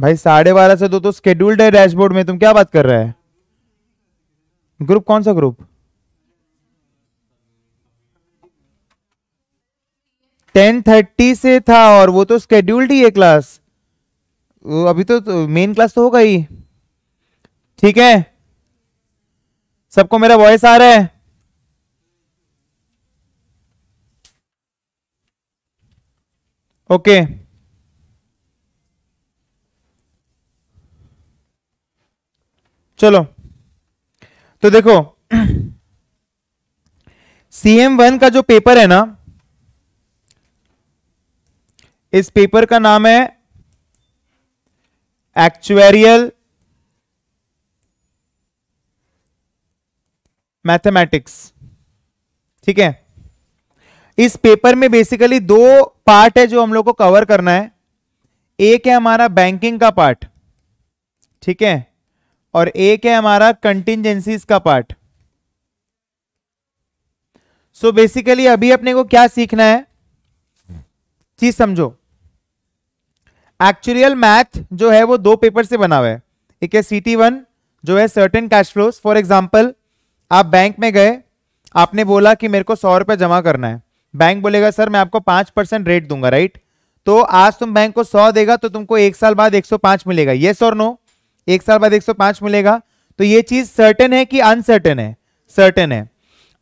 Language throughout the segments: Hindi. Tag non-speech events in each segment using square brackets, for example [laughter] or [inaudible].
भाई साढ़े बारह से दो तो स्केड्यूल्ड है डैशबोर्ड में तुम क्या बात कर रहे हैं ग्रुप कौन सा ग्रुप टेन थर्टी से था और वो तो स्केड्यूल्ड ही है क्लास अभी तो मेन तो क्लास तो होगा ही ठीक है सबको मेरा वॉइस आ रहा है ओके okay. चलो तो देखो सीएम वन का जो पेपर है ना इस पेपर का नाम है एक्चुअरियल मैथमेटिक्स ठीक है इस पेपर में बेसिकली दो पार्ट है जो हम लोग को कवर करना है एक है हमारा बैंकिंग का पार्ट ठीक है और एक है हमारा कंटिजेंसीज का पार्ट सो so बेसिकली अभी अपने को क्या सीखना है चीज समझो एक्चुअल मैथ जो है वो दो पेपर से बना हुआ है एक है सी टी वन जो है certain cash flow for example आप बैंक में गए आपने बोला कि मेरे को सौ रुपए जमा करना है बैंक बोलेगा सर मैं आपको पांच परसेंट रेट दूंगा राइट तो आज तुम बैंक को सौ देगा तो तुमको एक साल बाद एक सौ पांच मिलेगा येस और नो एक साल बाद 105 मिलेगा तो ये चीज सर्टेन है कि अनसर्टेन है सर्टेन है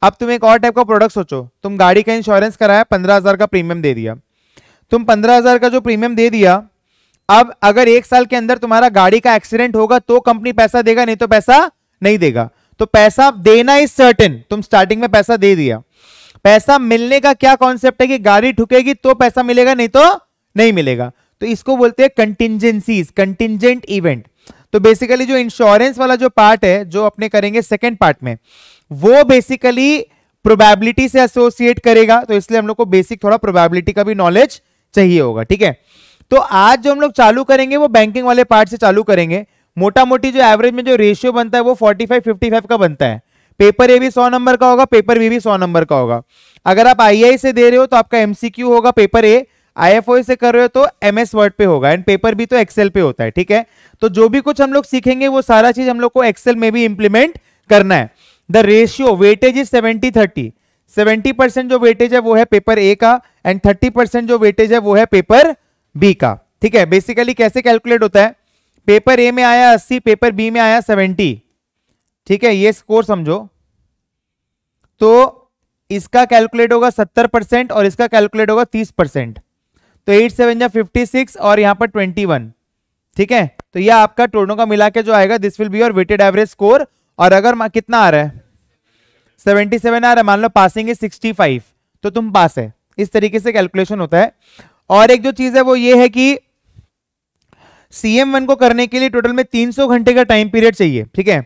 अब तुम एक और टाइप का प्रोडक्ट सोचो तुम गाड़ी का इंश्योरेंस कराया पंद्रह हजार का प्रीमियम दे दिया तुम पंद्रह हजार का जो प्रीमियम दे दिया अब अगर एक साल के अंदर तुम्हारा गाड़ी का एक्सीडेंट होगा तो कंपनी पैसा देगा नहीं तो पैसा नहीं देगा तो पैसा देना इज सर्टेन तुम स्टार्टिंग में पैसा दे दिया पैसा मिलने का क्या कॉन्सेप्ट है कि गाड़ी ठुकेगी तो पैसा मिलेगा नहीं तो नहीं मिलेगा तो इसको बोलते हैं कंटिजेंसी कंटिजेंट इवेंट तो बेसिकली जो इंश्योरेंस वाला जो पार्ट है जो अपने करेंगे सेकेंड पार्ट में वो बेसिकली प्रोबेबिलिटी से एसोसिएट करेगा तो इसलिए हम लोग को बेसिक थोड़ा प्रोबेबिलिटी का भी नॉलेज चाहिए होगा ठीक है तो आज जो हम लोग चालू करेंगे वो बैंकिंग वाले पार्ट से चालू करेंगे मोटा मोटी जो एवरेज में जो रेशियो बनता है वो 45 55 का बनता है पेपर ए भी 100 नंबर का होगा पेपर बी भी 100 नंबर का होगा अगर आप आईआई से दे रहे हो तो आपका एमसीक्यू होगा पेपर ए आईएफओ से कर रहे हो तो एमएस वर्ड पे होगा एंड पेपर भी तो एक्सेल पे होता है ठीक है तो जो भी कुछ हम लोग सीखेंगे वो सारा चीज हम लोग को एक्सेल में भी इंप्लीमेंट करना है the ratio weightage is seventy thirty seventy percent जो वेटेज है वो है पेपर ए का एंड थर्टी परसेंट जो वेटेज है वो है पेपर बी का ठीक है बेसिकली कैसे कैलकुलेट होता है पेपर ए में आया अस्सी पेपर बी में आया सेवेंटी ठीक है ये स्कोर समझो तो इसका कैलकुलेट होगा सत्तर परसेंट और इसका कैलकुलेट होगा तीस परसेंट तो एट सेवन या फिफ्टी सिक्स और यहाँ पर ट्वेंटी वन ठीक है तो यह आपका टोनों का मिला के जो आएगा this will be your weighted average score और अगर कितना आ रहा है सेवेंटी सेवन आ रहा है मान लो पासिंग इज सिक्सटी फाइव तो तुम पास है इस तरीके से कैलकुलेशन होता है और एक जो चीज है वो ये है कि सीएम वन को करने के लिए टोटल में सौ घंटे का टाइम पीरियड चाहिए ठीक है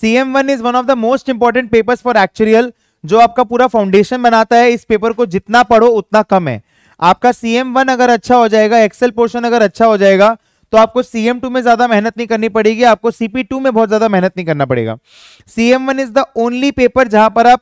CM one is one of the most important paper for actual जो आपका पूरा फाउंडेशन बनाता है इस पेपर को जितना पढ़ो उतना कम है आपका सीएम वन अगर अच्छा हो जाएगा एक्सेल पोर्शन अगर अच्छा हो जाएगा तो आपको सीएम टू में ज्यादा मेहनत नहीं करनी पड़ेगी आपको सीपी टू में बहुत ज्यादा मेहनत नहीं करना पड़ेगा CM one is the only paper जहां पर आप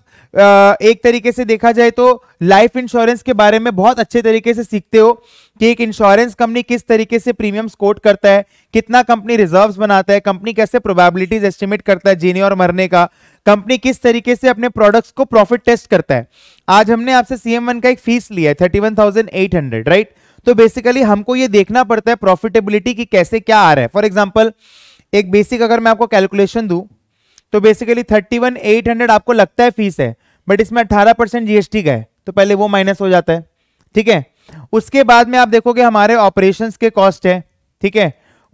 एक तरीके से देखा जाए तो लाइफ इंश्योरेंस के बारे में बहुत अच्छे तरीके से सीखते हो कि एक इंश्योरेंस कंपनी किस तरीके से प्रीमियम कोट करता है कितना कंपनी रिजर्व्स बनाता है कंपनी कैसे प्रोबेबिलिटीज एस्टिमेट करता है जीने और मरने का कंपनी किस तरीके से अपने प्रोडक्ट्स को प्रॉफिट टेस्ट करता है आज हमने आपसे सीएम वन का एक फीस लिया है thirty one thousand eight hundred right तो बेसिकली हमको ये देखना पड़ता है प्रॉफिटेबिलिटी की कैसे क्या आ रहा है फॉर एग्जाम्पल एक बेसिक अगर मैं आपको कैलकुलेशन दू तो basically thirty one eight hundred आपको लगता है फीस है बट इसमें अट्ठारह परसेंट जीएसटी का है तो पहले वो माइनस हो जाता है ठीक है उसके बाद में आप देखोगे हमारे ऑपरेशन के कॉस्ट है ठीक है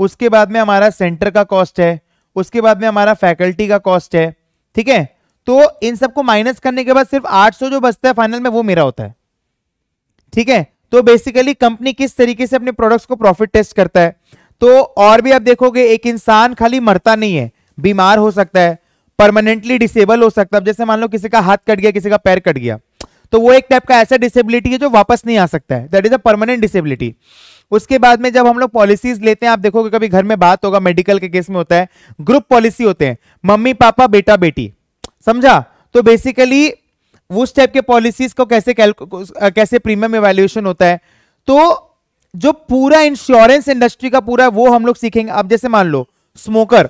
उसके बाद में हमारा सेंटर का कॉस्ट है उसके बाद में हमारा फैकल्टी का कॉस्ट है ठीक है तो इन सबको माइनस करने के बाद सिर्फ 800 जो बचता है फाइनल में वो मेरा होता है ठीक है तो बेसिकली कंपनी किस तरीके से अपने प्रोडक्ट्स को प्रॉफिट टेस्ट करता है तो और भी आप देखोगे एक इंसान खाली मरता नहीं है बीमार हो सकता है परमानेंटली डिसेबल हो सकता है जैसे मान लो किसी का हाथ कट गया किसी का पैर कट गया तो वो एक टाइप का ऐसा डिसेबिलिटी है जो वापस नहीं आ सकता है that is a permanent disability उसके बाद में जब हम लोग पॉलिसीज लेते हैं आप देखोगे कभी घर में बात होगा मेडिकल के केस में होता है ग्रुप पॉलिसी होते हैं मम्मी पापा बेटा बेटी समझा तो बेसिकली उस टाइप के पॉलिसीज को कैसे कैसे प्रीमियम इवेल्यूएशन होता है तो जो पूरा इंश्योरेंस इंडस्ट्री का पूरा वो हम लोग सीखेंगे अब जैसे मान लो smoker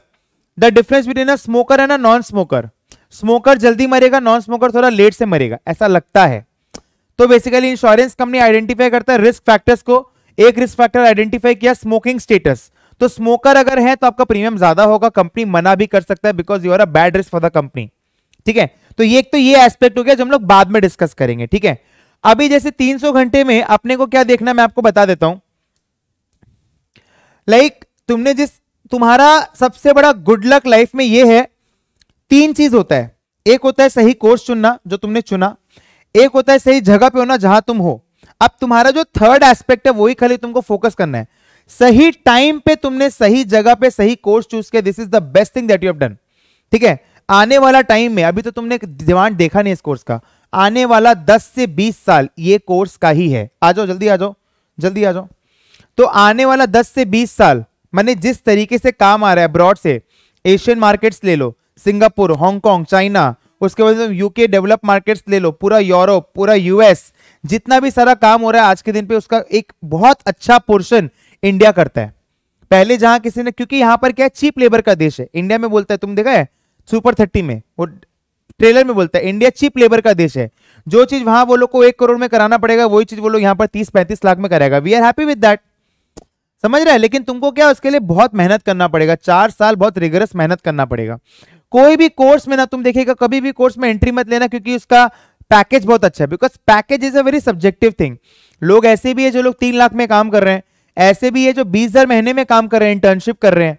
the difference between a smoker and a non smoker smoker जल्दी मरेगा नॉन स्मोकर थोड़ा लेट से मरेगा ऐसा लगता है तो बेसिकली इंश्योरेंस कंपनी आइडेंटिफाई करता है रिस्क फैक्टर्स को एक रिस्क फैक्टर आइडेंटिफाई किया स्मोकिंग स्टेटस तो स्मोकर अगर है तो आपका प्रीमियम ज्यादा होगा कंपनी मना भी कर सकता है because you are a bad risk for the company ठीक है तो ये एक तो ये एस्पेक्ट हो गया जो हम लोग बाद में डिस्कस करेंगे ठीक है अभी जैसे 300 घंटे में अपने को क्या देखना मैं आपको बता देता हूं लाइक like, तुमने जिस तुम्हारा सबसे बड़ा गुड लक लाइफ में यह है तीन चीज होता है एक होता है सही कोर्स चुनना जो तुमने चुना एक होता है सही जगह पे होना जहां तुम हो अब तुम्हारा जो थर्ड एस्पेक्ट है वही खाली तुमको फोकस करना है सही टाइम पे तुमने सही जगह पे सही कोर्स चूज किया this is the best thing that you have done ठीक है आने वाला टाइम में अभी तो तुमने डिमांड देखा नहीं इस कोर्स का आने वाला 10 से 20 साल ये कोर्स का ही है आ जाओ जल्दी आ जाओ जल्दी आ जाओ तो आने वाला 10 से 20 साल मैंने जिस तरीके से काम आ रहा है अब्रॉड से एशियन मार्केट्स ले लो सिंगापुर हांगकॉन्ग चाइना उसके बाद यूके डेवलप मार्केट्स ले लो पूरा यूरोप पूरा यूएस जितना भी सारा काम हो रहा है आज के दिन पे उसका एक बहुत अच्छा पोर्शन इंडिया करता है पहले जहां किसी ने क्योंकि यहां पर क्या चीप लेबर का देश है इंडिया में बोलता है तुम देखा है सुपर थर्टी में वो ट्रेलर में बोलता है इंडिया चीप लेबर का देश है जो चीज वहां वो लोग को एक करोड़ में कराना पड़ेगा वही चीज वो लोग यहाँ पर तीस पैंतीस लाख में करेगा we are happy with that समझ रहा है लेकिन तुमको क्या उसके लिए बहुत मेहनत करना पड़ेगा चार साल बहुत रिगरस मेहनत करना पड़ेगा कोई भी कोर्स में ना तुम देखेगा कभी भी कोर्स में एंट्री मत लेना क्योंकि उसका पैकेज बहुत अच्छा है because package is a very subjective thing लोग ऐसे भी है जो लोग तीन लाख में काम कर रहे हैं ऐसे भी है जो बीस हजार महीने में काम कर रहे हैं इंटर्नशिप कर रहे हैं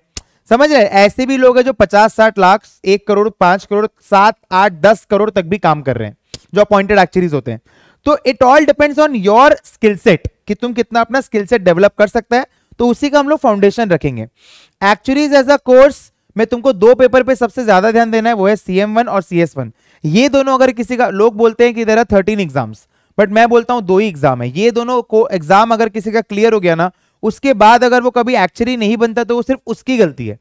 समझ रहे ऐसे भी लोग हैं जो पचास साठ लाख एक करोड़ पांच करोड़ सात आठ दस करोड़ तक भी काम कर रहे हैं जो अपॉइंटेड एक्चुअरीज होते हैं तो it all depends on your skill set कि तुम कितना अपना स्किल सेट डेवलप कर सकता है तो उसी का हम लोग फाउंडेशन रखेंगे एक्चुअरीज एज अ कोर्स में तुमको दो पेपर पे सबसे ज्यादा ध्यान देना है वो है सीएम वन और सी एस वन ये दोनों अगर किसी का लोग बोलते हैं कि इधर है थर्टीन एग्जाम्स बट मैं बोलता हूँ दो ही एग्जाम है ये दोनों को एग्जाम अगर किसी का क्लियर हो गया ना उसके बाद अगर वो कभी एक्चुअली नहीं बनता तो वो सिर्फ उसकी गलती है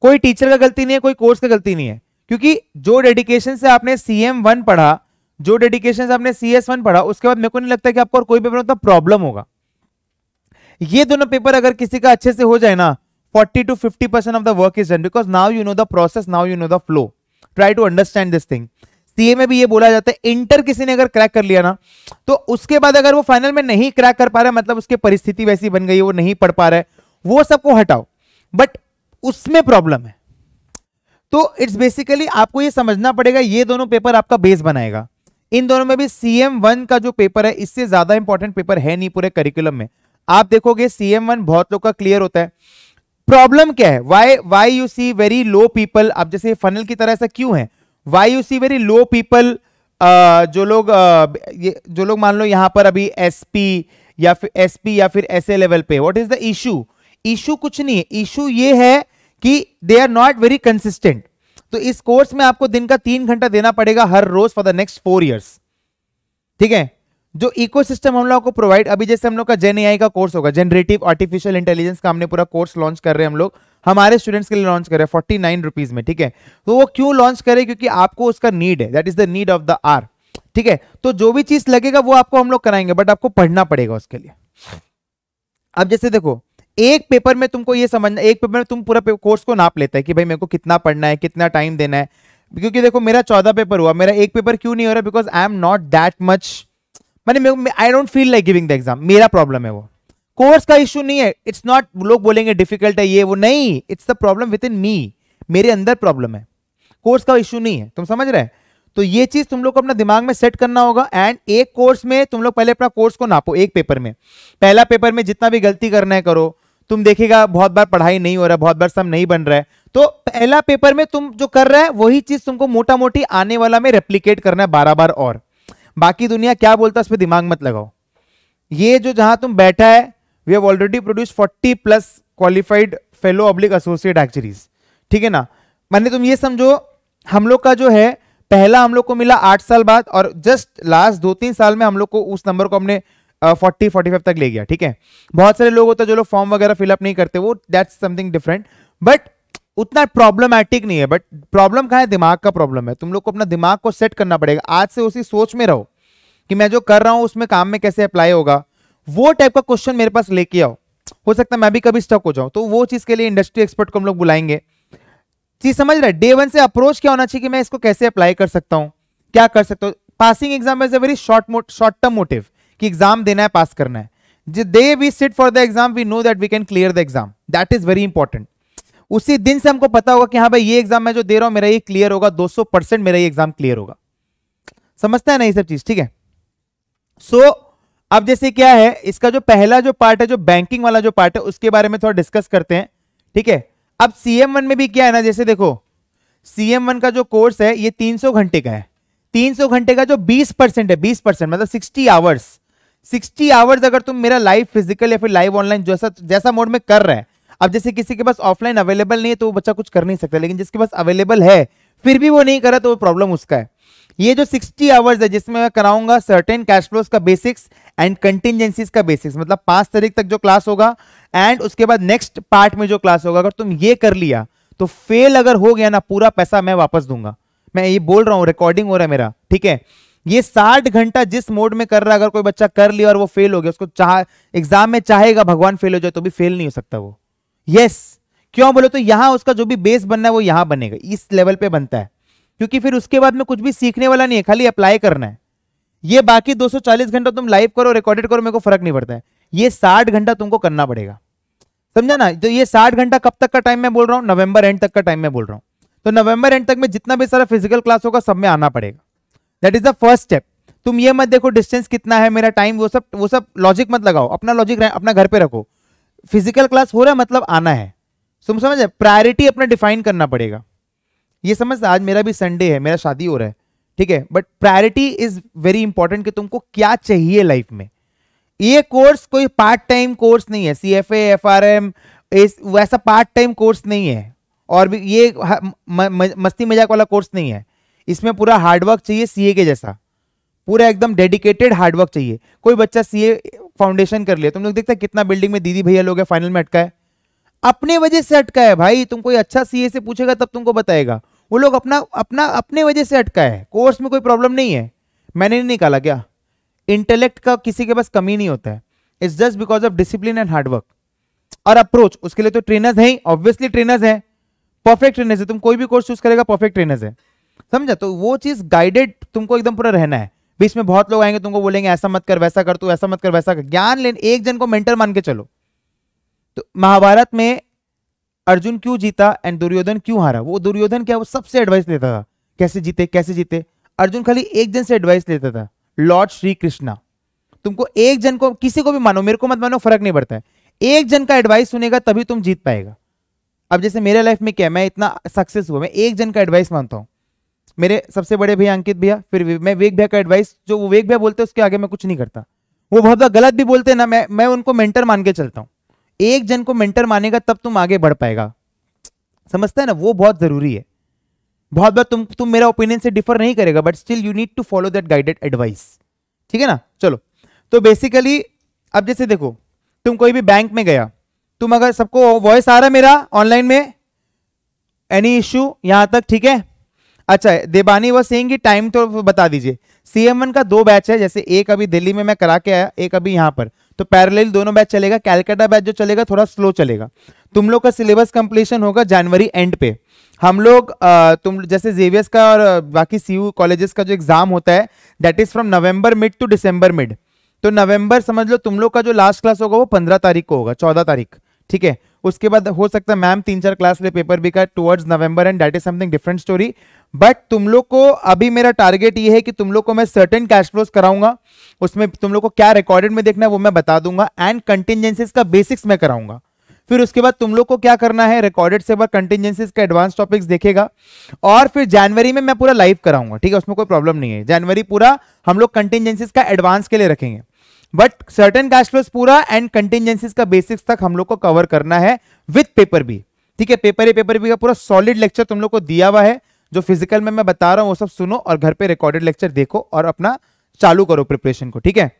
कोई टीचर का गलती नहीं है कोई कोर्स का गलती नहीं है क्योंकि जो डेडिकेशन से आपने सी एम वन पढ़ा जो डेडिकेशन से आपने सी एस वन पढ़ा उसके बाद मेरे को नहीं लगता कि आपको और कोई पेपर में प्रॉब्लम होगा ये दोनों पेपर अगर किसी का अच्छे से हो जाए ना 40 to 50 percent of the work is done because now you know the process now you know the flow try to understand this thing CA में भी ये बोला जाता है इंटर किसी ने अगर क्रैक कर लिया ना तो उसके बाद अगर वो फाइनल में नहीं क्रैक कर पा रहा मतलब उसकी परिस्थिति वैसी बन गई वो नहीं पढ़ पा रहा है वो सबको हटाओ बट उसमें प्रॉब्लम है तो इट्स बेसिकली आपको ये समझना पड़ेगा ये दोनों पेपर आपका बेस बनाएगा इन दोनों में भी सी वन का जो पेपर है इससे ज्यादा इंपॉर्टेंट पेपर है नहीं पूरे करिकुलम में आप देखोगे सी वन बहुत लोग का क्लियर होता है प्रॉब्लम क्या है why why you see very low people आप जैसे फनल की तरह ऐसा क्यों है why you see very low people जो लोग uh, ये जो लोग मान लो यहाँ पर अभी एस पी या फिर एस पी या फिर ऐसे लेवल पे what is the issue issue कुछ नहीं है इशू ये है कि they are not very consistent तो इस कोर्स में आपको दिन का तीन घंटा देना पड़ेगा हर रोज for the next four years ठीक है जो इकोसिस्टम हम लोग को प्रोवाइड अभी जैसे हम लोग का जेन एआई का कोर्स होगा जेनरेटिव आर्टिफिशियल इंटेलिजेंस का हमने पूरा कोर्स लॉन्च कर रहे हैं हम लोग हमारे स्टूडेंट्स के लिए लॉन्च करे फोर्टी नाइन रुपीज में ठीक है तो वो क्यों लॉन्च करे क्योंकि आपको उसका नीड है that is the need of the hour ठीक है तो जो भी चीज लगेगा वो आपको हम लोग कराएंगे बट आपको पढ़ना पड़ेगा उसके लिए अब जैसे देखो एक पेपर में तुमको ये समझना एक पेपर में तुम पूरा कोर्स को नाप लेता है कि भाई मेरे को कितना पढ़ना है कितना टाइम देना है क्योंकि देखो मेरा चौदह पेपर हुआ मेरा एक पेपर क्यों नहीं हो रहा because I am not that much मैंने I don't feel like giving the exam मेरा प्रॉब्लम है वो कोर्स का इश्यू नहीं है इट्स नॉट लोग बोलेंगे डिफिकल्ट है ये वो नहीं it's the problem within me मेरे अंदर प्रॉब्लम है कोर्स का इश्यू नहीं है तुम समझ रहे तो ये चीज तुम लोग को अपना दिमाग में सेट करना होगा एंड एक कोर्स में तुम लोग पहले अपना कोर्स को नापो एक पेपर में पहला पेपर में जितना भी गलती करना है करो तुम देखेगा बहुत बार पढ़ाई नहीं हो रहा है बहुत बार सम नहीं बन रहा है तो पहला पेपर में तुम जो कर रहा है वही चीज तुमको मोटा मोटी आने वाला में रेप्लीकेट करना है बारह बार और बाकी दुनिया क्या बोलता है उस पर दिमाग मत लगाओ ये जो जहां तुम बैठा है we have already produce 40 plus qualified fellow oblique associate actuaries ठीक है ना मैंने तुम ये समझो हम लोग का जो है पहला हम लोग को मिला आठ साल बाद और जस्ट लास्ट दो तीन साल में हम लोग को उस नंबर को हमने फोर्टी फोर्टी फाइव तक ले गया ठीक है बहुत सारे लोग होते हैं जो लोग फॉर्म वगैरह फिलअप नहीं करते वो दैट्स समथिंग डिफरेंट बट उतना प्रॉब्लमैटिक नहीं है बट प्रॉब्लम कहाँ है दिमाग का प्रॉब्लम है तुम लोग को अपना दिमाग को सेट करना पड़ेगा आज से उसी सोच में रहो कि मैं जो कर रहा हूँ उसमें काम में कैसे अप्लाई होगा वो टाइप का क्वेश्चन मेरे पास लेके आओ हो सकता है मैं भी कभी स्टक हो जाऊं तो वो चीज के लिए इंडस्ट्री एक्सपर्ट को हम लोग बुलाएंगे चीज समझ रहे डे वन से अप्रोच क्या होना चाहिए कि मैं इसको कैसे अप्लाई कर सकता हूं क्या कर सकता हूं passing exam is a very short short term motive कि एग्जाम देना है पास करना है they we sit for the exam we know that we can clear the exam that is very important उसी दिन से हमको पता होगा कि हाँ भाई ये एग्जाम मैं जो दे रहा हूं मेरा ये क्लियर होगा 200 परसेंट मेरा ये एग्जाम क्लियर होगा समझता है ना ये सब चीज ठीक है सो so, अब जैसे क्या है इसका जो पहला जो पार्ट है जो बैंकिंग वाला जो पार्ट है उसके बारे में थोड़ा डिस्कस करते हैं ठीक है अब सीएम वन में भी क्या है ना जैसे देखो सीएम वन का जो कोर्स है ये 300 घंटे का है 300 घंटे का जो 20 परसेंट है 20 परसेंट मतलब 60 आवर्स 60 आवर्स अगर तुम मेरा लाइव फिजिकल या फिर लाइव ऑनलाइन जैसा जैसा मोड में कर रहे हैं अब जैसे किसी के पास ऑफलाइन अवेलेबल नहीं है तो वो बच्चा कुछ कर नहीं सकता लेकिन जिसके पास अवेलेबल है फिर भी वो नहीं करा तो वो प्रॉब्लम उसका है ये जो 60 आवर्स है जिसमें मैं कराऊंगा सर्टेन कैश फ्लोज का बेसिक्स एंड कंटिजेंसीज का बेसिक्स मतलब पांच तारीख तक जो क्लास होगा एंड उसके बाद नेक्स्ट पार्ट में जो क्लास होगा अगर तुम ये कर लिया तो फेल अगर हो गया ना पूरा पैसा मैं वापस दूंगा मैं ये बोल रहा हूँ रिकॉर्डिंग हो रहा है मेरा ठीक है ये साठ घंटा जिस मोड में कर रहा है अगर कोई बच्चा कर लिया और वो फेल हो गया उसको चाह एग्जाम में चाहेगा भगवान फेल हो जाए तो भी फेल नहीं हो सकता वो यस yes. क्यों बोलो तो यहां उसका जो भी बेस बनना है वो यहां बनेगा इस लेवल पे बनता है क्योंकि फिर उसके बाद में कुछ भी सीखने वाला नहीं है खाली अप्लाई करना है ये बाकी 240 घंटा तुम लाइव करो रिकॉर्डेड करो मेरे को फर्क नहीं पड़ता है ये 60 घंटा तुमको करना पड़ेगा समझा ना तो ये 60 घंटा कब तक का टाइम मैं बोल रहा हूँ नवंबर एंड तक का टाइम मैं बोल रहा हूँ तो नवंबर एंड तक में जितना भी सारा फिजिकल क्लास होगा सब में आना पड़ेगा that is the first step तुम ये मत देखो डिस्टेंस कितना है मेरा टाइम वो सब वो सब लॉजिक मत लगाओ अपना लॉजिक अपना घर पर रखो फिजिकल क्लास हो रहा है मतलब आना है तुम समझ प्रायोरिटी अपना डिफाइन करना पड़ेगा ये समझ आज मेरा भी संडे है मेरा शादी हो रहा है ठीक है but priority is very important कि तुमको क्या चाहिए लाइफ में ये कोर्स कोई पार्ट टाइम कोर्स नहीं है C F F R M वैसा पार्ट टाइम कोर्स नहीं है और भी ये मस्ती मजाक वाला कोर्स नहीं है इसमें पूरा हार्डवर्क चाहिए सीए के जैसा पूरा एकदम डेडिकेटेड हार्डवर्क चाहिए कोई बच्चा सी फाउंडेशन कर लिया तुम लोग देखते कितना बिल्डिंग में दीदी भैया लोग फाइनल में अटका है अपने वजह से अटका है भाई तुम कोई अच्छा सीए से पूछेगा तब तुमको बताएगा वो लोग अपना अपना अपने वजह से अटका है कोर्स में कोई प्रॉब्लम नहीं है मैंने नहीं निकाला क्या इंटेलेक्ट का किसी के पास कमी नहीं होता है it's just because of discipline and hard work और अप्रोच उसके लिए तो ट्रेनर्स हैं ऑब्वियसली ट्रेनर्स हैं परफेक्ट ट्रेनर्स है तुम कोई भी कोर्स चूज करेगा परफेक्ट ट्रेनर्स है समझा तो वो चीज़ गाइडेड तुमको एकदम पूरा रहना है बीच में बहुत लोग आएंगे तुमको बोलेंगे ऐसा मत कर वैसा कर तू ऐसा मत कर वैसा कर ज्ञान लेने एक जन को मेंटर मान के चलो तो महाभारत में अर्जुन क्यों जीता एंड दुर्योधन क्यों हारा वो दुर्योधन क्या वो सबसे एडवाइस लेता था कैसे जीते कैसे जीते अर्जुन खाली एक जन से एडवाइस लेता था लॉर्ड श्री कृष्णा तुमको एक जन को किसी को भी मानो मेरे को मत मानो फर्क नहीं पड़ता है एक जन का एडवाइस सुनेगा तभी तुम जीत पाएगा अब जैसे मेरे लाइफ में क्या मैं इतना सक्सेस हुआ मैं एक जन का एडवाइस मानता हूँ मेरे सबसे बड़े भैया अंकित भैया फिर मैं वेग भैया का एडवाइस जो वो वेग भैया बोलते हैं उसके आगे मैं कुछ नहीं करता वो बहुत गलत भी बोलते हैं ना मैं मैं उनको मेंटर मान के चलता हूँ एक जन को मेंटर मानेगा तब तुम आगे बढ़ पाएगा समझता है ना वो बहुत जरूरी है बहुत बार तुम तुम मेरा ओपिनियन से डिफर नहीं करेगा but still you need to follow that guided advice ठीक है ना चलो तो बेसिकली अब जैसे देखो तुम कोई भी बैंक में गया तुम अगर सबको वॉइस आ रहा है मेरा ऑनलाइन में एनी इश्यू यहां तक ठीक है अच्छा देबानी वह सेंगे टाइम तो बता दीजिए सीएम का दो बैच है जैसे एक अभी दिल्ली में मैं करा के आया एक अभी यहां पर तो पैरेलल दोनों बैच चलेगा कैलकाटा बैच जो चलेगा थोड़ा स्लो चलेगा तुम लोग का सिलेबस कंप्लीशन होगा जनवरी एंड पे हम लोग तुम जैसे जेवियस का और बाकी सी कॉलेजेस का जो एग्जाम होता है that is from November mid to December mid तो नवंबर समझ लो तुम लोग का जो लास्ट क्लास होगा वो पंद्रह तारीख को होगा चौदह तारीख ठीक है उसके बाद हो सकता है मैम तीन चार क्लास ले पेपर भी का towards November end that is something different story but तुम लोग को अभी मेरा टारगेट ये है कि तुम लोग को मैं सर्टेन कैश फ्लोज कराऊंगा उसमें तुम लोग को क्या रिकॉर्डेड में देखना है वो मैं बता दूंगा एंड कंटिजेंसीज का बेसिक्स मैं कराऊंगा फिर उसके बाद तुम लोग को क्या करना है रिकॉर्डेड से कंटिजेंसीज का एडवांस टॉपिक्स देखेगा और फिर जनवरी में मैं पूरा लाइव कराऊंगा ठीक है उसमें कोई प्रॉब्लम नहीं है जनवरी पूरा हम लोग कंटिजेंसीज का एडवांस के लिए रखेंगे बट सर्टन कैश फ्लोज पूरा एंड कंटिजेंसीज का बेसिक्स तक हम लोग को कवर करना है विथ पेपर भी ठीक है पेपर ए पेपर भी का पूरा सॉलिड लेक्चर तुम लोग को दिया हुआ है जो फिजिकल में मैं बता रहा हूँ वो सब सुनो और घर पे रिकॉर्डेड लेक्चर देखो और अपना चालू करो प्रिपरेशन को ठीक है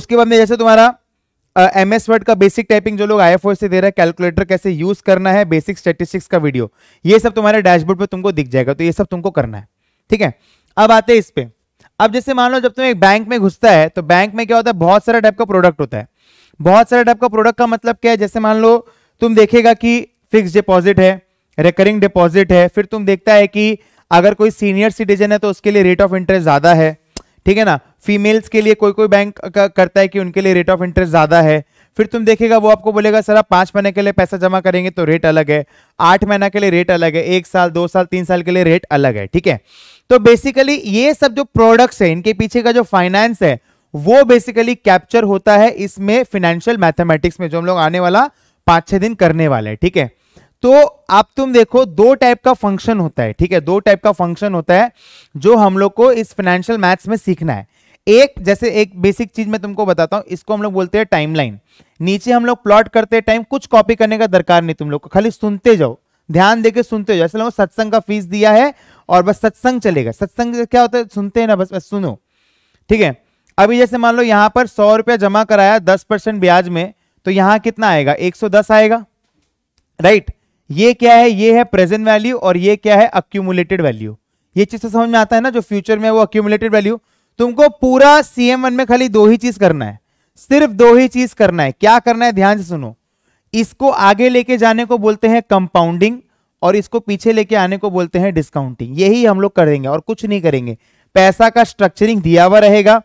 उसके बाद में जैसे तुम्हारा एम एस वर्ड का बेसिक टाइपिंग जो लोग आई एफ से दे रहा है कैलकुलेटर कैसे यूज करना है बेसिक स्टेटिस्टिक्स का वीडियो ये सब तुम्हारे डैशबोर्ड पर तुमको दिख जाएगा तो ये सब तुमको करना है ठीक है अब आते हैं इस पर अब जैसे मान लो जब तुम एक बैंक में घुसता है तो बैंक में क्या होता है बहुत सारे टाइप का प्रोडक्ट होता है बहुत सारे टाइप का प्रोडक्ट का मतलब क्या है जैसे मान लो तुम देखेगा कि फिक्स डिपॉजिट है रिकरिंग डिपॉजिट है फिर तुम देखता है कि अगर कोई सीनियर सिटीजन है तो उसके लिए रेट ऑफ इंटरेस्ट ज़्यादा है ठीक है ना फीमेल्स के लिए कोई कोई बैंक करता है कि उनके लिए रेट ऑफ इंटरेस्ट ज़्यादा है फिर तुम देखेगा वो आपको बोलेगा सर आप पांच महीने के लिए पैसा जमा करेंगे तो रेट अलग है आठ महीना के लिए रेट अलग है एक साल दो साल तीन साल के लिए रेट अलग है ठीक है तो बेसिकली ये सब जो प्रोडक्ट्स है इनके पीछे का जो फाइनेंस है वो बेसिकली कैप्चर होता है इसमें फिनेंशियल मैथमेटिक्स में जो हम लोग आने वाला पांच छह दिन करने वाले हैं ठीक है थीके? तो आप तुम देखो दो टाइप का फंक्शन होता है ठीक है दो टाइप का फंक्शन होता है जो हम लोग को इस फाइनेंशियल मैथ्स में सीखना है एक जैसे एक बेसिक चीज मैं तुमको बताता हूं इसको हम लोग बोलते हैं टाइमलाइन नीचे हम लोग प्लॉट करते टाइम कुछ कॉपी करने का दरकार नहीं तुम लोग को खाली सुनते जाओ ध्यान देके सुनते हो जैसे लोगों सत्संग का फीस दिया है और बस सत्संग चलेगा सत्संग क्या होता है सुनते हैं ना बस बस सुनो ठीक है अभी जैसे मान लो यहाँ पर सौ रुपया जमा कराया दस परसेंट ब्याज में तो यहाँ कितना आएगा एक सौ दस आएगा राइट ये क्या है ये है प्रेजेंट वैल्यू और ये क्या है अक्यूमुलेटेड वैल्यू ये चीज तो समझ में आता है ना जो फ्यूचर में वो अक्यूमुलेटेड वैल्यू तुमको पूरा सीएम में खाली दो ही चीज करना है सिर्फ दो ही चीज करना है क्या करना है ध्यान से सुनो इसको आगे लेके जाने को बोलते हैं कंपाउंडिंग और इसको पीछे लेके आने को बोलते हैं डिस्काउंटिंग यही हम लोग करेंगे और कुछ नहीं करेंगे पैसा का स्ट्रक्चरिंग दिया हुआ रहेगा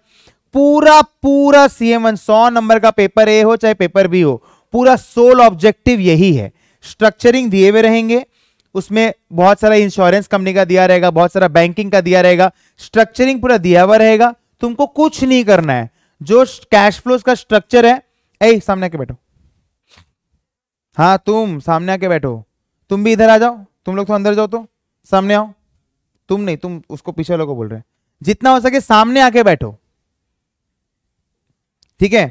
पूरा पूरा सीएम वन सौ नंबर का पेपर ए हो चाहे पेपर बी हो पूरा सोल ऑब्जेक्टिव यही है स्ट्रक्चरिंग दिए हुए रहेंगे उसमें बहुत सारा इंश्योरेंस कंपनी का दिया रहेगा बहुत सारा बैंकिंग का दिया रहेगा स्ट्रक्चरिंग पूरा दिया हुआ रहेगा तुमको कुछ नहीं करना है जो कैश फ्लोज का स्ट्रक्चर है ए सामने के बैठो हाँ तुम सामने आके बैठो तुम भी इधर आ जाओ तुम लोग तो अंदर जाओ तो सामने आओ तुम नहीं तुम उसको पीछे वालों को बोल रहे जितना हो सके सामने आके बैठो ठीक है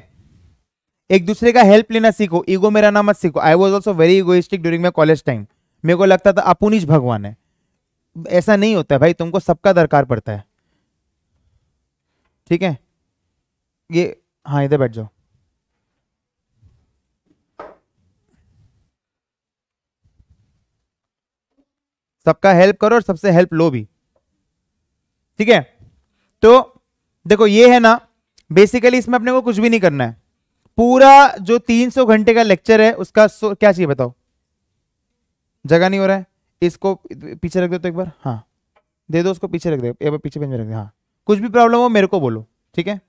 एक दूसरे का हेल्प लेना सीखो ईगो मेरा नाम मत सीखो I was also very egoistic during my college time मेरे को लगता था अपुनिज भगवान है ऐसा नहीं होता है भाई तुमको सबका दरकार पड़ता है ठीक है ये हाँ इधर बैठ जाओ सबका हेल्प करो और सबसे हेल्प लो भी ठीक है तो देखो ये है ना बेसिकली इसमें अपने को कुछ भी नहीं करना है पूरा जो 300 घंटे का लेक्चर है उसका क्या चाहिए बताओ जगह नहीं हो रहा है इसको पीछे रख दो तो एक बार हाँ दे दो उसको पीछे रख दो एक बार पीछे पीछे रख दे हाँ कुछ भी प्रॉब्लम हो मेरे को बोलो ठीक है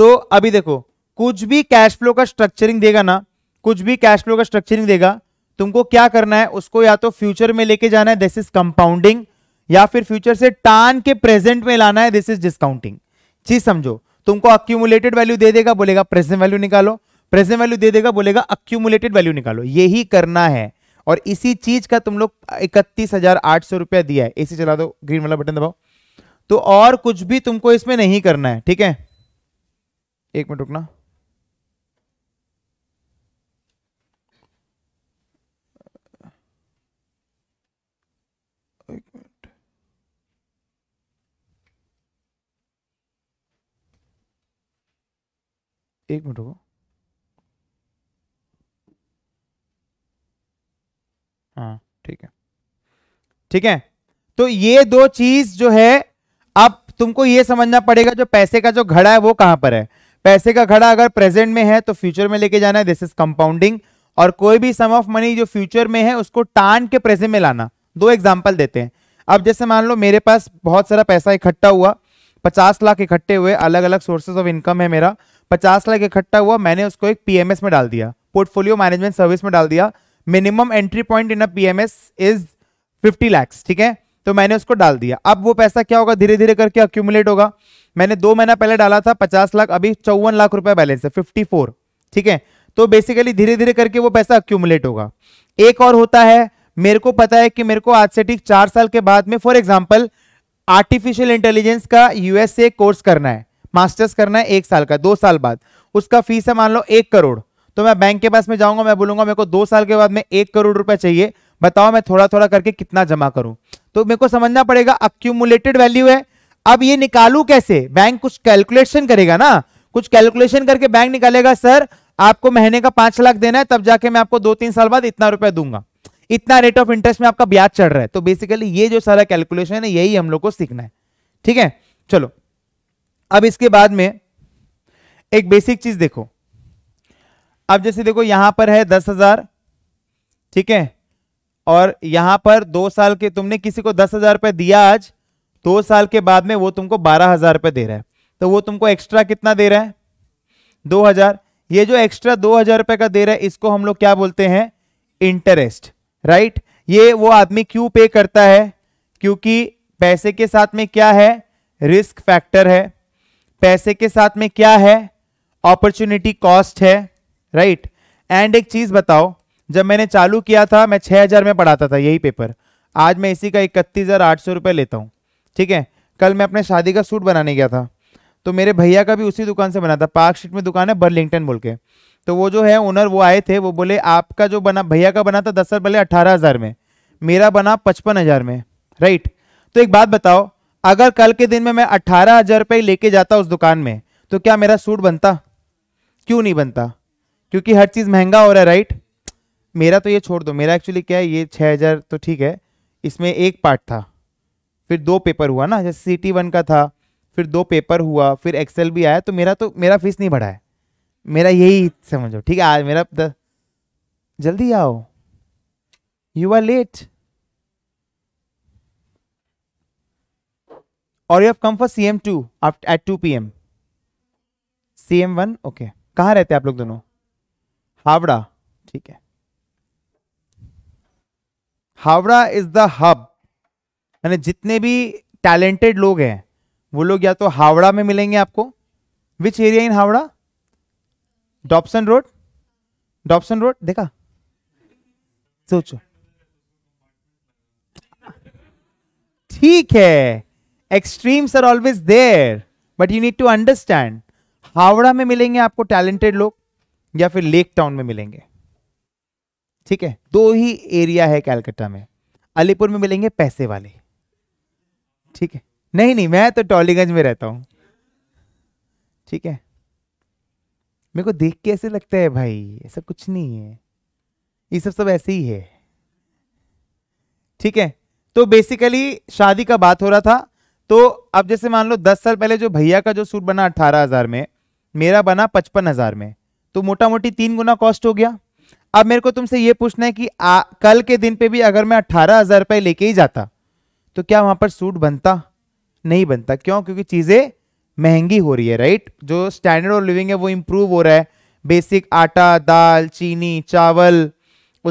तो अभी देखो कुछ भी कैश फ्लो का स्ट्रक्चरिंग देगा ना कुछ भी कैश फ्लो का स्ट्रक्चरिंग देगा तुमको क्या करना है उसको या तो फ्यूचर में लेके जाना है दिस इज कंपाउंडिंग या फिर फ्यूचर से टान के प्रेजेंट में लाना है दिस इज डिस्काउंटिंग चीज समझो तुमको अक्यूमुलेटेड वैल्यू दे देगा बोलेगा प्रेजेंट वैल्यू निकालो प्रेजेंट वैल्यू दे देगा बोलेगा अक्यूमुलेटेड वैल्यू निकालो यही करना है और इसी चीज का तुम लोग इकतीस हजार आठ सौ रुपया दिया है एसी चला दो ग्रीन वाला बटन दबाओ तो और कुछ भी तुमको इसमें नहीं करना है ठीक है एक मिनट रुकना एक मिनट रुको हाँ ठीक है ठीक है तो ये दो चीज जो है अब तुमको ये समझना पड़ेगा जो पैसे का जो घड़ा है वो कहां पर है पैसे का घड़ा अगर प्रेजेंट में है तो फ्यूचर में लेके जाना है दिस इज कंपाउंडिंग और कोई भी सम ऑफ मनी जो फ्यूचर में है उसको टान के प्रेजेंट में लाना दो एग्जाम्पल देते हैं अब जैसे मान लो मेरे पास बहुत सारा पैसा इकट्ठा हुआ पचास लाख इकट्ठे हुए अलग अलग सोर्सेज ऑफ इनकम है मेरा पचास लाख इकट्ठा हुआ मैंने उसको एक पीएमएस में डाल दिया पोर्टफोलियो मैनेजमेंट सर्विस में डाल दिया minimum entry point in a PMS is fifty lakhs ठीक है तो मैंने उसको डाल दिया अब वो पैसा क्या होगा धीरे धीरे करके अक्यूमुलेट होगा मैंने दो महीना पहले डाला था पचास लाख अभी चौवन लाख रुपए बैलेंस है फिफ्टी फोर ठीक है तो बेसिकली धीरे धीरे करके वो पैसा अक्यूमुलेट होगा एक और होता है मेरे को पता है कि मेरे को आज से ठीक चार साल के बाद में फॉर एग्जाम्पल आर्टिफिशियल इंटेलिजेंस का यूएसए कोर्स करना है मास्टर्स करना है एक साल का दो साल बाद उसका फीस है मान लो एक करोड़ तो मैं बैंक के पास में जाऊंगा मैं बोलूंगा मेरे को दो साल के बाद में एक करोड़ रुपए चाहिए बताओ मैं थोड़ा थोड़ा करके कितना जमा करूं तो मेरे को समझना पड़ेगा अक्यूमुलेटेड वैल्यू है अब ये निकालू कैसे बैंक कुछ कैलकुलेशन करेगा ना कुछ कैलकुलेशन करके बैंक निकालेगा सर आपको महीने का पांच लाख देना है तब जाके मैं आपको दो तीन साल बाद इतना रुपया दूंगा इतना रेट ऑफ इंटरेस्ट में आपका ब्याज चढ़ रहा है तो बेसिकली ये जो सारा कैलकुलेशन है यही हम लोग को सीखना है ठीक है चलो अब इसके बाद में एक बेसिक चीज देखो अब जैसे देखो यहां पर है दस हजार ठीक है और यहां पर दो साल के तुमने किसी को दस हजार रुपये दिया आज दो साल के बाद में वो तुमको बारह हजार रुपये दे रहा है तो वो तुमको एक्स्ट्रा कितना दे रहा है दो हजार ये जो एक्स्ट्रा दो हजार रुपये का दे रहा है इसको हम लोग क्या बोलते हैं इंटरेस्ट राइट ये वो आदमी क्यों पे करता है क्योंकि पैसे के साथ में क्या है रिस्क फैक्टर है पैसे के साथ में क्या है अपॉर्चुनिटी कॉस्ट है राइट right? एंड एक चीज बताओ जब मैंने चालू किया था मैं 6000 में पढ़ाता था यही पेपर आज मैं इसी का इकतीस हज़ार आठ सौ रुपये लेता हूँ ठीक है कल मैं अपने शादी का सूट बनाने गया था तो मेरे भैया का भी उसी दुकान से बना था पार्क स्ट्रीट में दुकान है बर्लिंगटन बोल के तो वो जो है ओनर वो आए थे वो बोले आपका जो बना भैया का बना था दस साल पहले अट्ठारह हज़ार में मेरा बना पचपन हज़ार में राइट तो एक बात बताओ अगर कल के दिन में मैं अट्ठारह हजार रुपये लेके जाता उस दुकान में तो क्या मेरा सूट बनता क्यों नहीं बनता क्योंकि हर चीज़ महंगा हो रहा है राइट मेरा तो ये छोड़ दो मेरा एक्चुअली क्या है ये छः हज़ार तो ठीक है इसमें एक पार्ट था फिर दो पेपर हुआ ना जैसे सी टी वन का था फिर दो पेपर हुआ फिर एक्सेल भी आया तो मेरा तो मेरा फीस नहीं बढ़ा है मेरा यही समझो ठीक है आज मेरा द, जल्दी आओ यू आर लेट और you have come for CM two at two P M C M one okay कहाँ रहते हैं आप लोग दोनों हावड़ा ठीक है हावड़ा इज द हब यानी जितने भी टैलेंटेड लोग हैं वो लोग या तो हावड़ा में मिलेंगे आपको which area in Howrah Dobson road Dobson road देखा सोचो ठीक है extremes are always there but you need to understand Howrah में मिलेंगे आपको टैलेंटेड लोग या फिर लेक टाउन में मिलेंगे ठीक है दो ही एरिया है कैलकटा में अलीपुर में मिलेंगे पैसे वाले ठीक है नहीं नहीं मैं तो टॉलीगंज में रहता हूं ठीक है मेरे को देख के ऐसे लगता है भाई ऐसा कुछ नहीं है ये सब सब ऐसे ही है ठीक है तो बेसिकली शादी का बात हो रहा था तो अब जैसे मान लो दस साल पहले जो भैया का जो सूट बना अट्ठारह हजार में मेरा बना पचपन हजार में तो मोटा मोटी तीन गुना कॉस्ट हो गया अब मेरे को तुमसे ये पूछना है कि आ, कल के दिन पे भी अगर मैं अट्ठारह हजार रुपये लेके ही जाता तो क्या वहां पर सूट बनता नहीं बनता क्यों क्योंकि चीजें महंगी हो रही है राइट जो स्टैंडर्ड ऑफ लिविंग है वो इम्प्रूव हो रहा है बेसिक आटा दाल चीनी चावल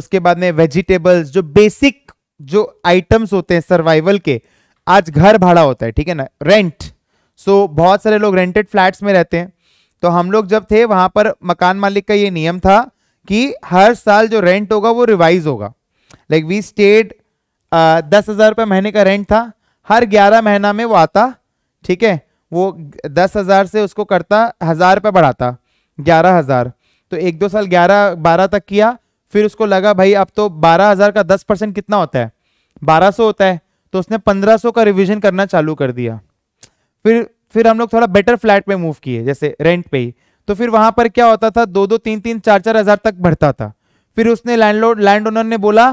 उसके बाद में वेजिटेबल्स जो बेसिक जो आइटम्स होते हैं सर्वाइवल के आज घर भाड़ा होता है ठीक है ना रेंट सो so, बहुत सारे लोग रेंटेड फ्लैट्स में रहते हैं तो हम लोग जब थे वहां पर मकान मालिक का ये नियम था कि हर साल जो रेंट होगा वो रिवाइज होगा लाइक वी स्टेड दस हज़ार रुपये महीने का रेंट था हर ग्यारह महीना में वो आता ठीक है वो दस हज़ार से उसको करता हज़ार रुपये बढ़ाता ग्यारह हज़ार तो एक दो साल ग्यारह बारह तक किया फिर उसको लगा भाई अब तो बारह हज़ार का दस परसेंट कितना होता है बारह सौ होता है तो उसने 1500 का रिवीजन करना चालू कर दिया फिर फिर हम लोग थोड़ा बेटर फ्लैट पे मूव किए जैसे रेंट पे ही तो फिर वहां पर क्या होता था दो दो तीन तीन चार चार हजार तक बढ़ता था फिर उसने लैंडलॉर्ड लैंड ओनर ने बोला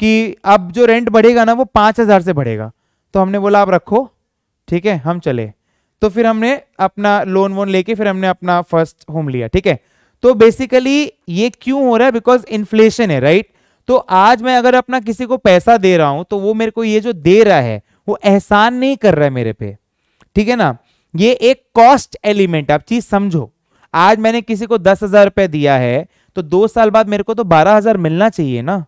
कि अब जो रेंट बढ़ेगा ना वो पांच से बढ़ेगा तो हमने बोला आप रखो ठीक है हम चले तो फिर हमने अपना लोन वोन लेके फिर हमने अपना फर्स्ट होम लिया ठीक है तो बेसिकली ये क्यों हो रहा है बिकॉज इन्फ्लेशन है राइट तो आज मैं अगर अपना किसी को पैसा दे रहा हूं तो वो मेरे को ये जो दे रहा है वो एहसान नहीं कर रहा है मेरे पे ठीक है ना ये एक कॉस्ट एलिमेंट आप चीज समझो आज मैंने किसी को दस हजार रुपए दिया है तो दो साल बाद मेरे को तो बारह हजार मिलना चाहिए ना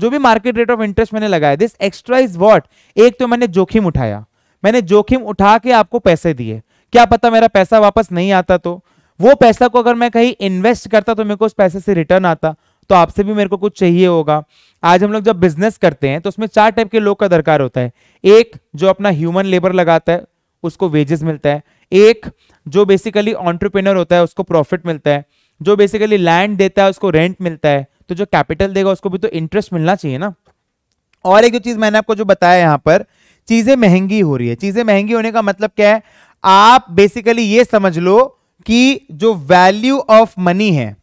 जो भी मार्केट रेट ऑफ इंटरेस्ट मैंने लगाया दिस एक्स्ट्रा इज वॉट एक तो मैंने जोखिम उठाया मैंने जोखिम उठा के आपको पैसे दिए क्या पता मेरा पैसा वापस नहीं आता तो वो पैसा को अगर मैं कहीं इन्वेस्ट करता तो मेरे को उस पैसे से रिटर्न आता तो आपसे भी मेरे को कुछ चाहिए होगा आज हम लोग जब बिजनेस करते हैं तो उसमें चार टाइप के लोग का दरकार होता है एक जो अपना ह्यूमन लेबर लगाता है उसको वेजेस मिलता है एक जो बेसिकली ऑन्टरप्रेनर होता है उसको प्रॉफिट मिलता है जो बेसिकली लैंड देता है उसको रेंट मिलता है तो जो कैपिटल देगा उसको भी तो इंटरेस्ट मिलना चाहिए ना और एक जो चीज मैंने आपको जो बताया यहाँ पर चीजें महंगी हो रही है चीजें महंगी होने का मतलब क्या है आप बेसिकली ये समझ लो कि जो वैल्यू ऑफ मनी है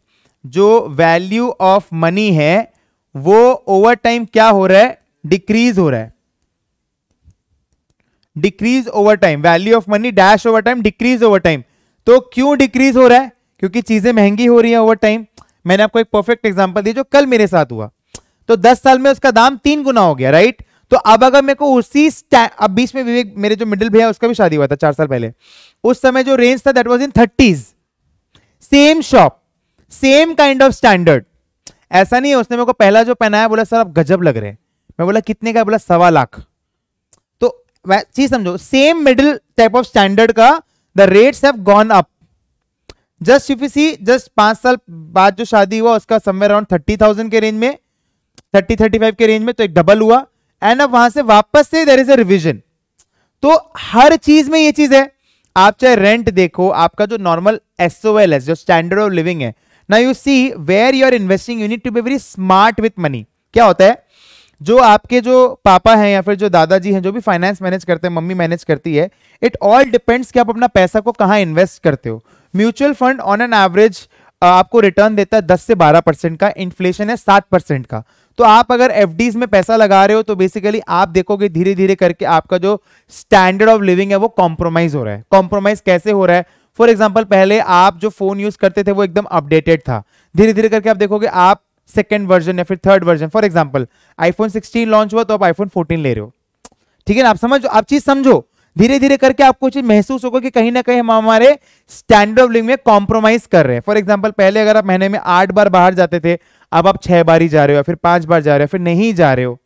जो वैल्यू ऑफ मनी है वो ओवर टाइम क्या हो रहा है डिक्रीज हो रहा है decrease over time value of money dash over time decrease over time तो क्यों डिक्रीज हो रहा है क्योंकि चीजें महंगी हो रही है ओवर टाइम मैंने आपको एक परफेक्ट एग्जाम्पल दिया जो कल मेरे साथ हुआ तो दस साल में उसका दाम तीन गुना हो गया राइट तो अब अगर मेरे को उसी अब बीच में विवेक मेरे जो मिडिल भैया उसका भी शादी हुआ था चार साल पहले उस समय जो रेंज था that was in thirties same shop same kind of standard ऐसा नहीं है उसने मेरे को पहला जो पहनाया बोला सर आप गजब लग रहे हैं मैं बोला कितने का बोला सवा लाख तो चीज समझो same middle type of standard का the rates have gone up just if you see just पांच साल बाद जो शादी हुआ उसका समय अराउंड थर्टी थाउजेंड के रेंज में थर्टी थर्टी फाइव के रेंज में तो एक डबल हुआ एंड अब वहां से वापस से देर इज अ रिविजन तो हर चीज में ये चीज है आप चाहे रेंट देखो आपका जो नॉर्मल एसओ एल एस जो स्टैंडर्ड ऑफ लिविंग है ना you see where you are investing you need to be very smart with money क्या होता है जो आपके जो पापा हैं या फिर जो दादाजी हैं जो भी फाइनेंस मैनेज करते हैं मम्मी मैनेज करती है इट ऑल डिपेंड्स कि आप अपना पैसा को कहाँ इन्वेस्ट करते हो mutual fund on an average आपको रिटर्न देता है दस से बारह परसेंट का इन्फ्लेशन है सात परसेंट का तो आप अगर एफ में पैसा लगा रहे हो तो बेसिकली आप देखोगे धीरे धीरे करके आपका जो स्टैंडर्ड ऑफ लिविंग है वो कॉम्प्रोमाइज हो रहा है कॉम्प्रोमाइज कैसे हो रहा है फॉर एग्जाम्पल पहले आप जो फोन यूज करते थे वो एकदम अपडेटेड था धीरे धीरे करके आप देखोगे आप सेकेंड वर्जन या फिर third version for example iPhone sixteen launch हुआ तो आप आईफोन फोर्टीन ले रहे हो ठीक है ना आप समझो आप चीज समझो धीरे धीरे करके आपको चीज महसूस होगा कि कहीं ना कहीं हम हमारे स्टैंडर्ड ऑफ लिविंग में कॉम्प्रोमाइज कर रहे हैं फॉर एग्जाम्पल पहले अगर आप महीने में आठ बार बाहर जाते थे अब आप छह बार ही जा रहे हो या फिर पांच बार जा रहे हो फिर नहीं जा रहे हो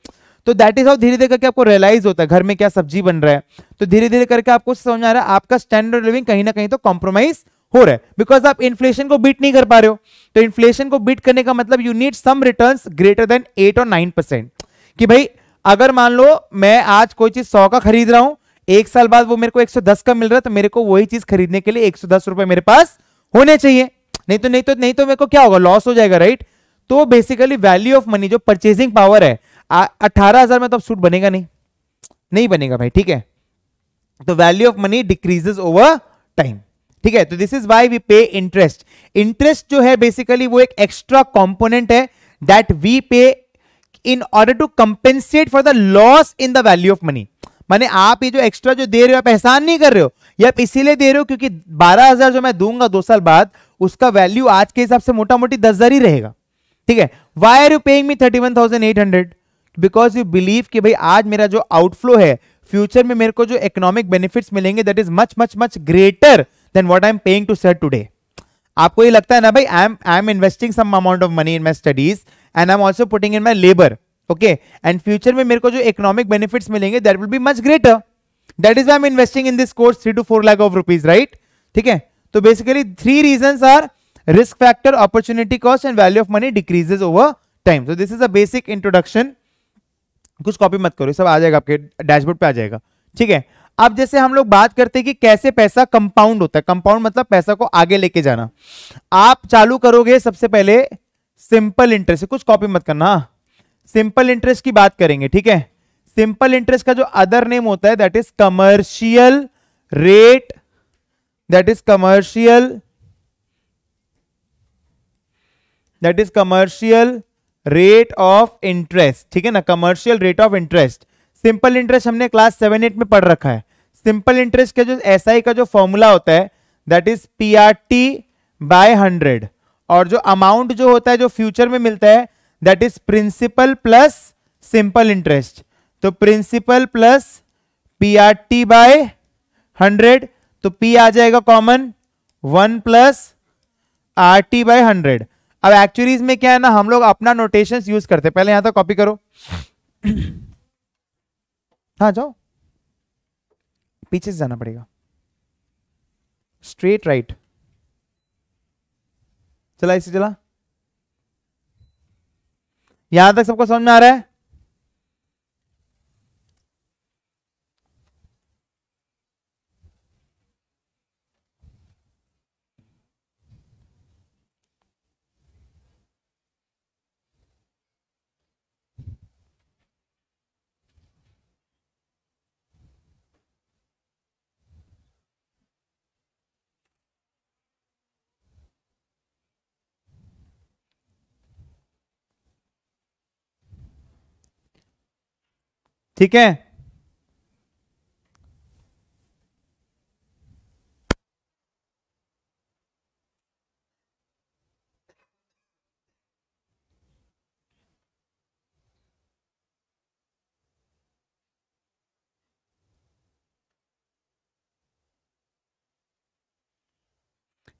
तो दैट इज हाउ धीरे धीरे करके आपको रियलाइज होता है घर में क्या सब्जी बन रहा है तो धीरे धीरे करके आपको समझ आ रहा है आपका स्टैंडर्ड लिविंग कहीं ना कहीं तो कॉम्प्रोमाइज हो रहा है बिकॉज आप इन्फ्लेशन को बीट नहीं कर पा रहे हो तो इन्फ्लेशन को बीट करने का मतलब you need some return greater than eight और नाइन परसेंट कि भाई अगर मान लो मैं आज कोई चीज सौ का खरीद रहा हूं एक साल बाद वो मेरे को 110 का मिल रहा है तो मेरे को वही चीज खरीदने के लिए एक रुपए मेरे पास होने चाहिए नहीं तो नहीं तो नहीं तो मेरे को क्या होगा लॉस हो जाएगा राइट तो बेसिकली वैल्यू ऑफ मनी जो परचेसिंग पावर है अठारह हजार में तो अब सूट बनेगा नहीं नहीं बनेगा भाई ठीक है तो value of money decreases over time ठीक है तो this is why we pay interest interest जो है बेसिकली वो एक एक्स्ट्रा कॉम्पोनेंट है that we pay in order to compensate for the loss in the value of money माने आप ये जो एक्स्ट्रा जो दे रहे हो आप एहसान नहीं कर रहे हो ये आप इसीलिए दे रहे हो क्योंकि 12000 जो मैं दूंगा दो साल बाद उसका वैल्यू आज के हिसाब से मोटा मोटी दस हजार ही रहेगा ठीक है why are you paying me thirty one thousand eight hundred because you believe कि भाई आज मेरा जो आउटफ्लो है फ्यूचर में मेरे को जो इकोनॉमिक बेनिफिट्स मिलेंगे that is much much much greater than what I am paying to sir today आपको ये लगता है ना भाई I am I am investing some amount of money in my studies and I am also putting in my labour okay and future में मेरे को जो इकोनॉमिक बेनिफिट्स मिलेंगे that will be much greater that is I am investing in this course three two four lakh of rupees right ठीक है तो basically three reason are risk factor opportunity cost and value of money decreases over time so this is a basic introduction कुछ कॉपी मत करो सब आ जाएगा आपके डैशबोर्ड पे आ जाएगा ठीक है अब जैसे हम लोग बात करते हैं कि कैसे पैसा कंपाउंड होता है कंपाउंड मतलब पैसा को आगे लेके जाना आप चालू करोगे सबसे पहले सिंपल इंटरेस्ट कुछ कॉपी मत करना सिंपल हाँ। इंटरेस्ट की बात करेंगे ठीक है सिंपल इंटरेस्ट का जो अदर नेम होता है that is commercial rate that is commercial that is commercial rate of interest ठीक है ना commercial rate of interest simple interest हमने क्लास सेवन एट में पढ़ रखा है सिंपल इंटरेस्ट का जो एस का जो फॉर्मूला होता है that is P R T by hundred और जो अमाउंट जो होता है जो फ्यूचर में मिलता है that is principal plus simple interest तो principal plus P R T by hundred तो पी आ जाएगा common one plus R T by hundred अब एक्चुअरीज में क्या है ना हम लोग अपना नोटेशन यूज करते पहले यहां तक तो कॉपी करो हाँ जाओ पीछे से जाना पड़ेगा स्ट्रेट राइट चला इसे चला यहां तक सबको समझ में आ रहा है ठीक है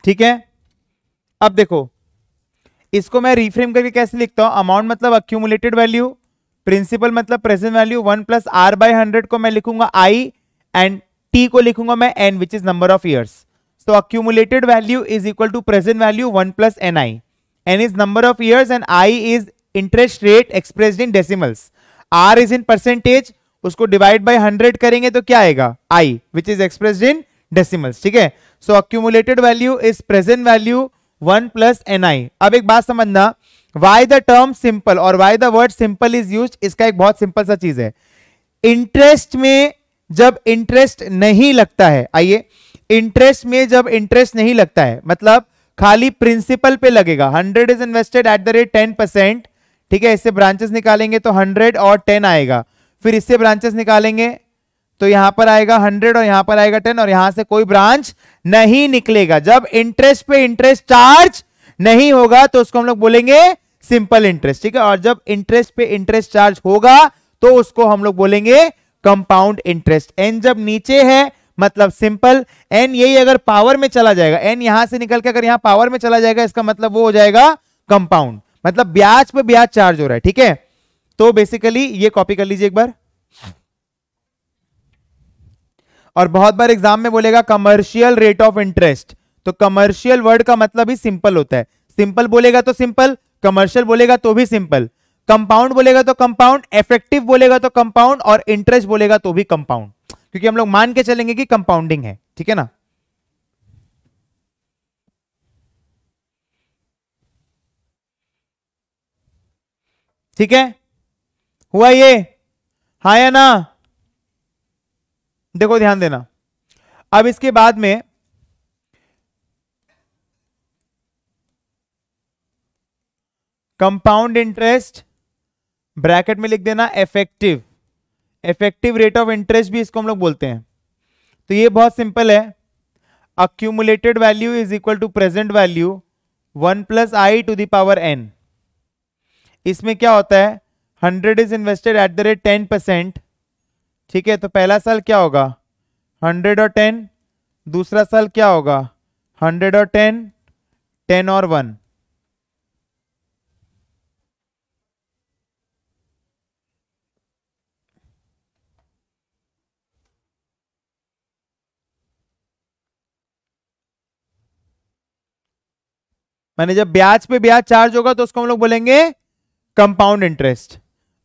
ठीक है अब देखो इसको मैं रिफ्रेम करके कैसे लिखता हूं अमाउंट मतलब अक्यूमुलेटेड वैल्यू प्रिंसिपल मतलब present value one plus R by hundred को मैं लिखूंगा आई एंड टी को लिखूंगा मैं N which is number of years so accumulated value is equal to present value one plus N I N is number of years and I is interest rate express in decimals R is in percentage उसको डिवाइड बाई हंड्रेड करेंगे तो क्या आएगा I which is express in decimals ठीक है so accumulated value is present value one plus N I अब एक बात समझना वाई द टर्म सिंपल और why the word simple is use इसका एक बहुत सिंपल सा चीज है इंटरेस्ट में जब इंटरेस्ट नहीं लगता है आइए इंटरेस्ट में जब इंटरेस्ट नहीं लगता है मतलब खाली प्रिंसिपल पे लगेगा hundred is invested at the rate ten percent ठीक है इससे ब्रांचेस निकालेंगे तो हंड्रेड और टेन आएगा फिर इससे ब्रांचेस निकालेंगे तो यहां पर आएगा हंड्रेड और यहां पर आएगा टेन और यहां से कोई ब्रांच नहीं निकलेगा जब इंटरेस्ट पे इंटरेस्ट चार्ज नहीं होगा तो उसको हम लोग बोलेंगे सिंपल इंटरेस्ट ठीक है और जब इंटरेस्ट पे इंटरेस्ट चार्ज होगा तो उसको हम लोग बोलेंगे कंपाउंड इंटरेस्ट एन जब नीचे है मतलब सिंपल एन यही अगर पावर में चला जाएगा एन यहां से निकल के अगर यहां पावर में चला जाएगा इसका मतलब वो हो जाएगा कंपाउंड मतलब ब्याज पे ब्याज चार्ज हो रहा है ठीक है तो बेसिकली ये कॉपी कर लीजिए एक बार और बहुत बार एग्जाम में बोलेगा कमर्शियल रेट ऑफ इंटरेस्ट तो कमर्शियल वर्ड का मतलब ही सिंपल होता है सिंपल बोलेगा तो सिंपल कमर्शियल बोलेगा तो भी सिंपल कंपाउंड बोलेगा तो कंपाउंड एफेक्टिव बोलेगा तो कंपाउंड और इंटरेस्ट बोलेगा तो भी कंपाउंड क्योंकि हम लोग मान के चलेंगे कि कंपाउंडिंग है ठीक है ना ठीक है हुआ ये हा या ना देखो ध्यान देना अब इसके बाद में कंपाउंड इंटरेस्ट ब्रैकेट में लिख देना effective effective rate of interest भी इसको हम लोग बोलते हैं तो ये बहुत सिंपल है accumulated value is equal to present value one plus I to the power N इसमें क्या होता है hundred is invested at the rate ten percent ठीक है तो पहला साल क्या होगा हंड्रेड और टेन दूसरा साल क्या होगा हंड्रेड और टेन टेन और वन माने जब ब्याज पे ब्याज चार्ज होगा तो उसको हम लोग बोलेंगे कंपाउंड इंटरेस्ट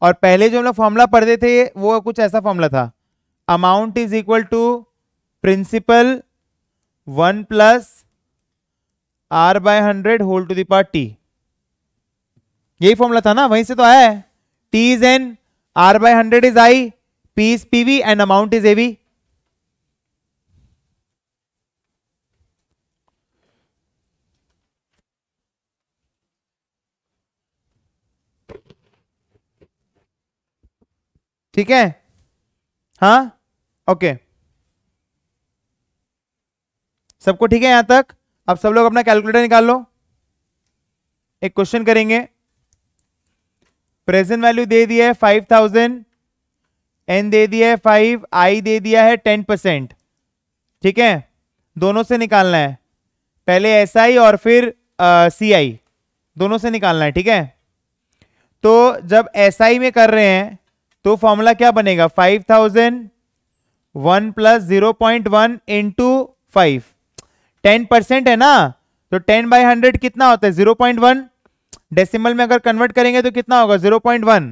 और पहले जो हम लोग फॉर्मूला पढ़ते थे वो कुछ ऐसा फॉर्मूला था amount is equal to principal one plus R by hundred whole to the power T यही फॉर्मूला था ना वहीं से तो आया है T is N R by hundred is I P is PV and amount is AV ठीक है हा ओके सबको ठीक है यहां तक अब सब लोग अपना कैलकुलेटर निकाल लो एक क्वेश्चन करेंगे प्रेजेंट वैल्यू दे दिया है फाइव थाउजेंड एन दे दिया है फाइव आई दे दिया है टेन परसेंट ठीक है दोनों से निकालना है पहले एस SI आई और फिर सी आई दोनों से निकालना है ठीक है तो जब एस SI आई में कर रहे हैं तो फॉर्मूला क्या बनेगा five thousand one plus zero point one two five ten percent है ना तो टेन बाई हंड्रेड कितना होता है जीरो पॉइंट वन डेसिमल में अगर कन्वर्ट करेंगे तो कितना होगा जीरो पॉइंट वन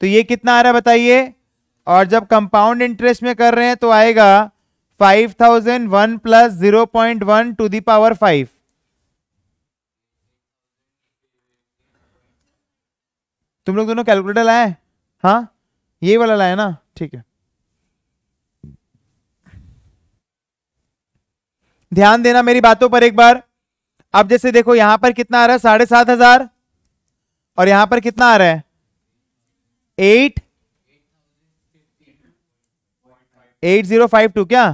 तो ये कितना आ रहा है बताइए और जब कंपाउंड इंटरेस्ट में कर रहे हैं तो आएगा five thousand one plus zero point one to the power five तुम लोग दोनों कैलकुलेटर लाए हाँ ये वाला लाया ना ठीक है ध्यान देना मेरी बातों पर एक बार अब जैसे देखो यहां पर कितना आ रहा है साढ़े सात हजार और यहां पर कितना आ रहा है eight eight zero five two क्या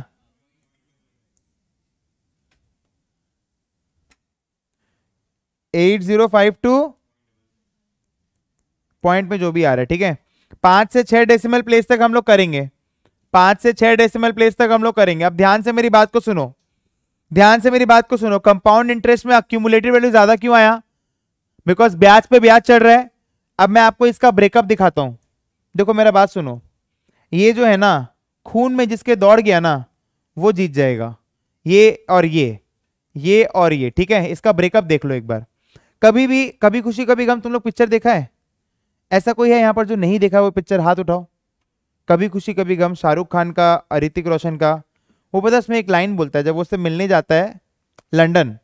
eight zero five two point में जो भी आ रहा है ठीक है पांच से छह डेसिमल प्लेस तक हम लोग करेंगे पांच से छह डेसिमल प्लेस तक हम लोग करेंगे अब ध्यान से मेरी बात को सुनो ध्यान से मेरी बात को सुनो कंपाउंड इंटरेस्ट में अक्यूमुलेटेड वैल्यू ज़्यादा क्यों आया बिकॉज ब्याज पे ब्याज चढ़ रहा है अब मैं आपको इसका ब्रेकअप दिखाता हूं देखो मेरा बात सुनो ये जो है ना खून में जिसके दौड़ गया ना वो जीत जाएगा ये और ये ये और ये ठीक है इसका ब्रेकअप देख लो एक बार कभी भी कभी खुशी कभी गम तुम लोग पिक्चर देखा है ऐसा कोई है यहाँ पर जो नहीं देखा वो पिक्चर हाथ उठाओ कभी खुशी कभी गम शाहरुख खान का ऋतिक रोशन का वो पता उसमें एक लाइन बोलता है जब वो उससे मिलने जाता है लंडन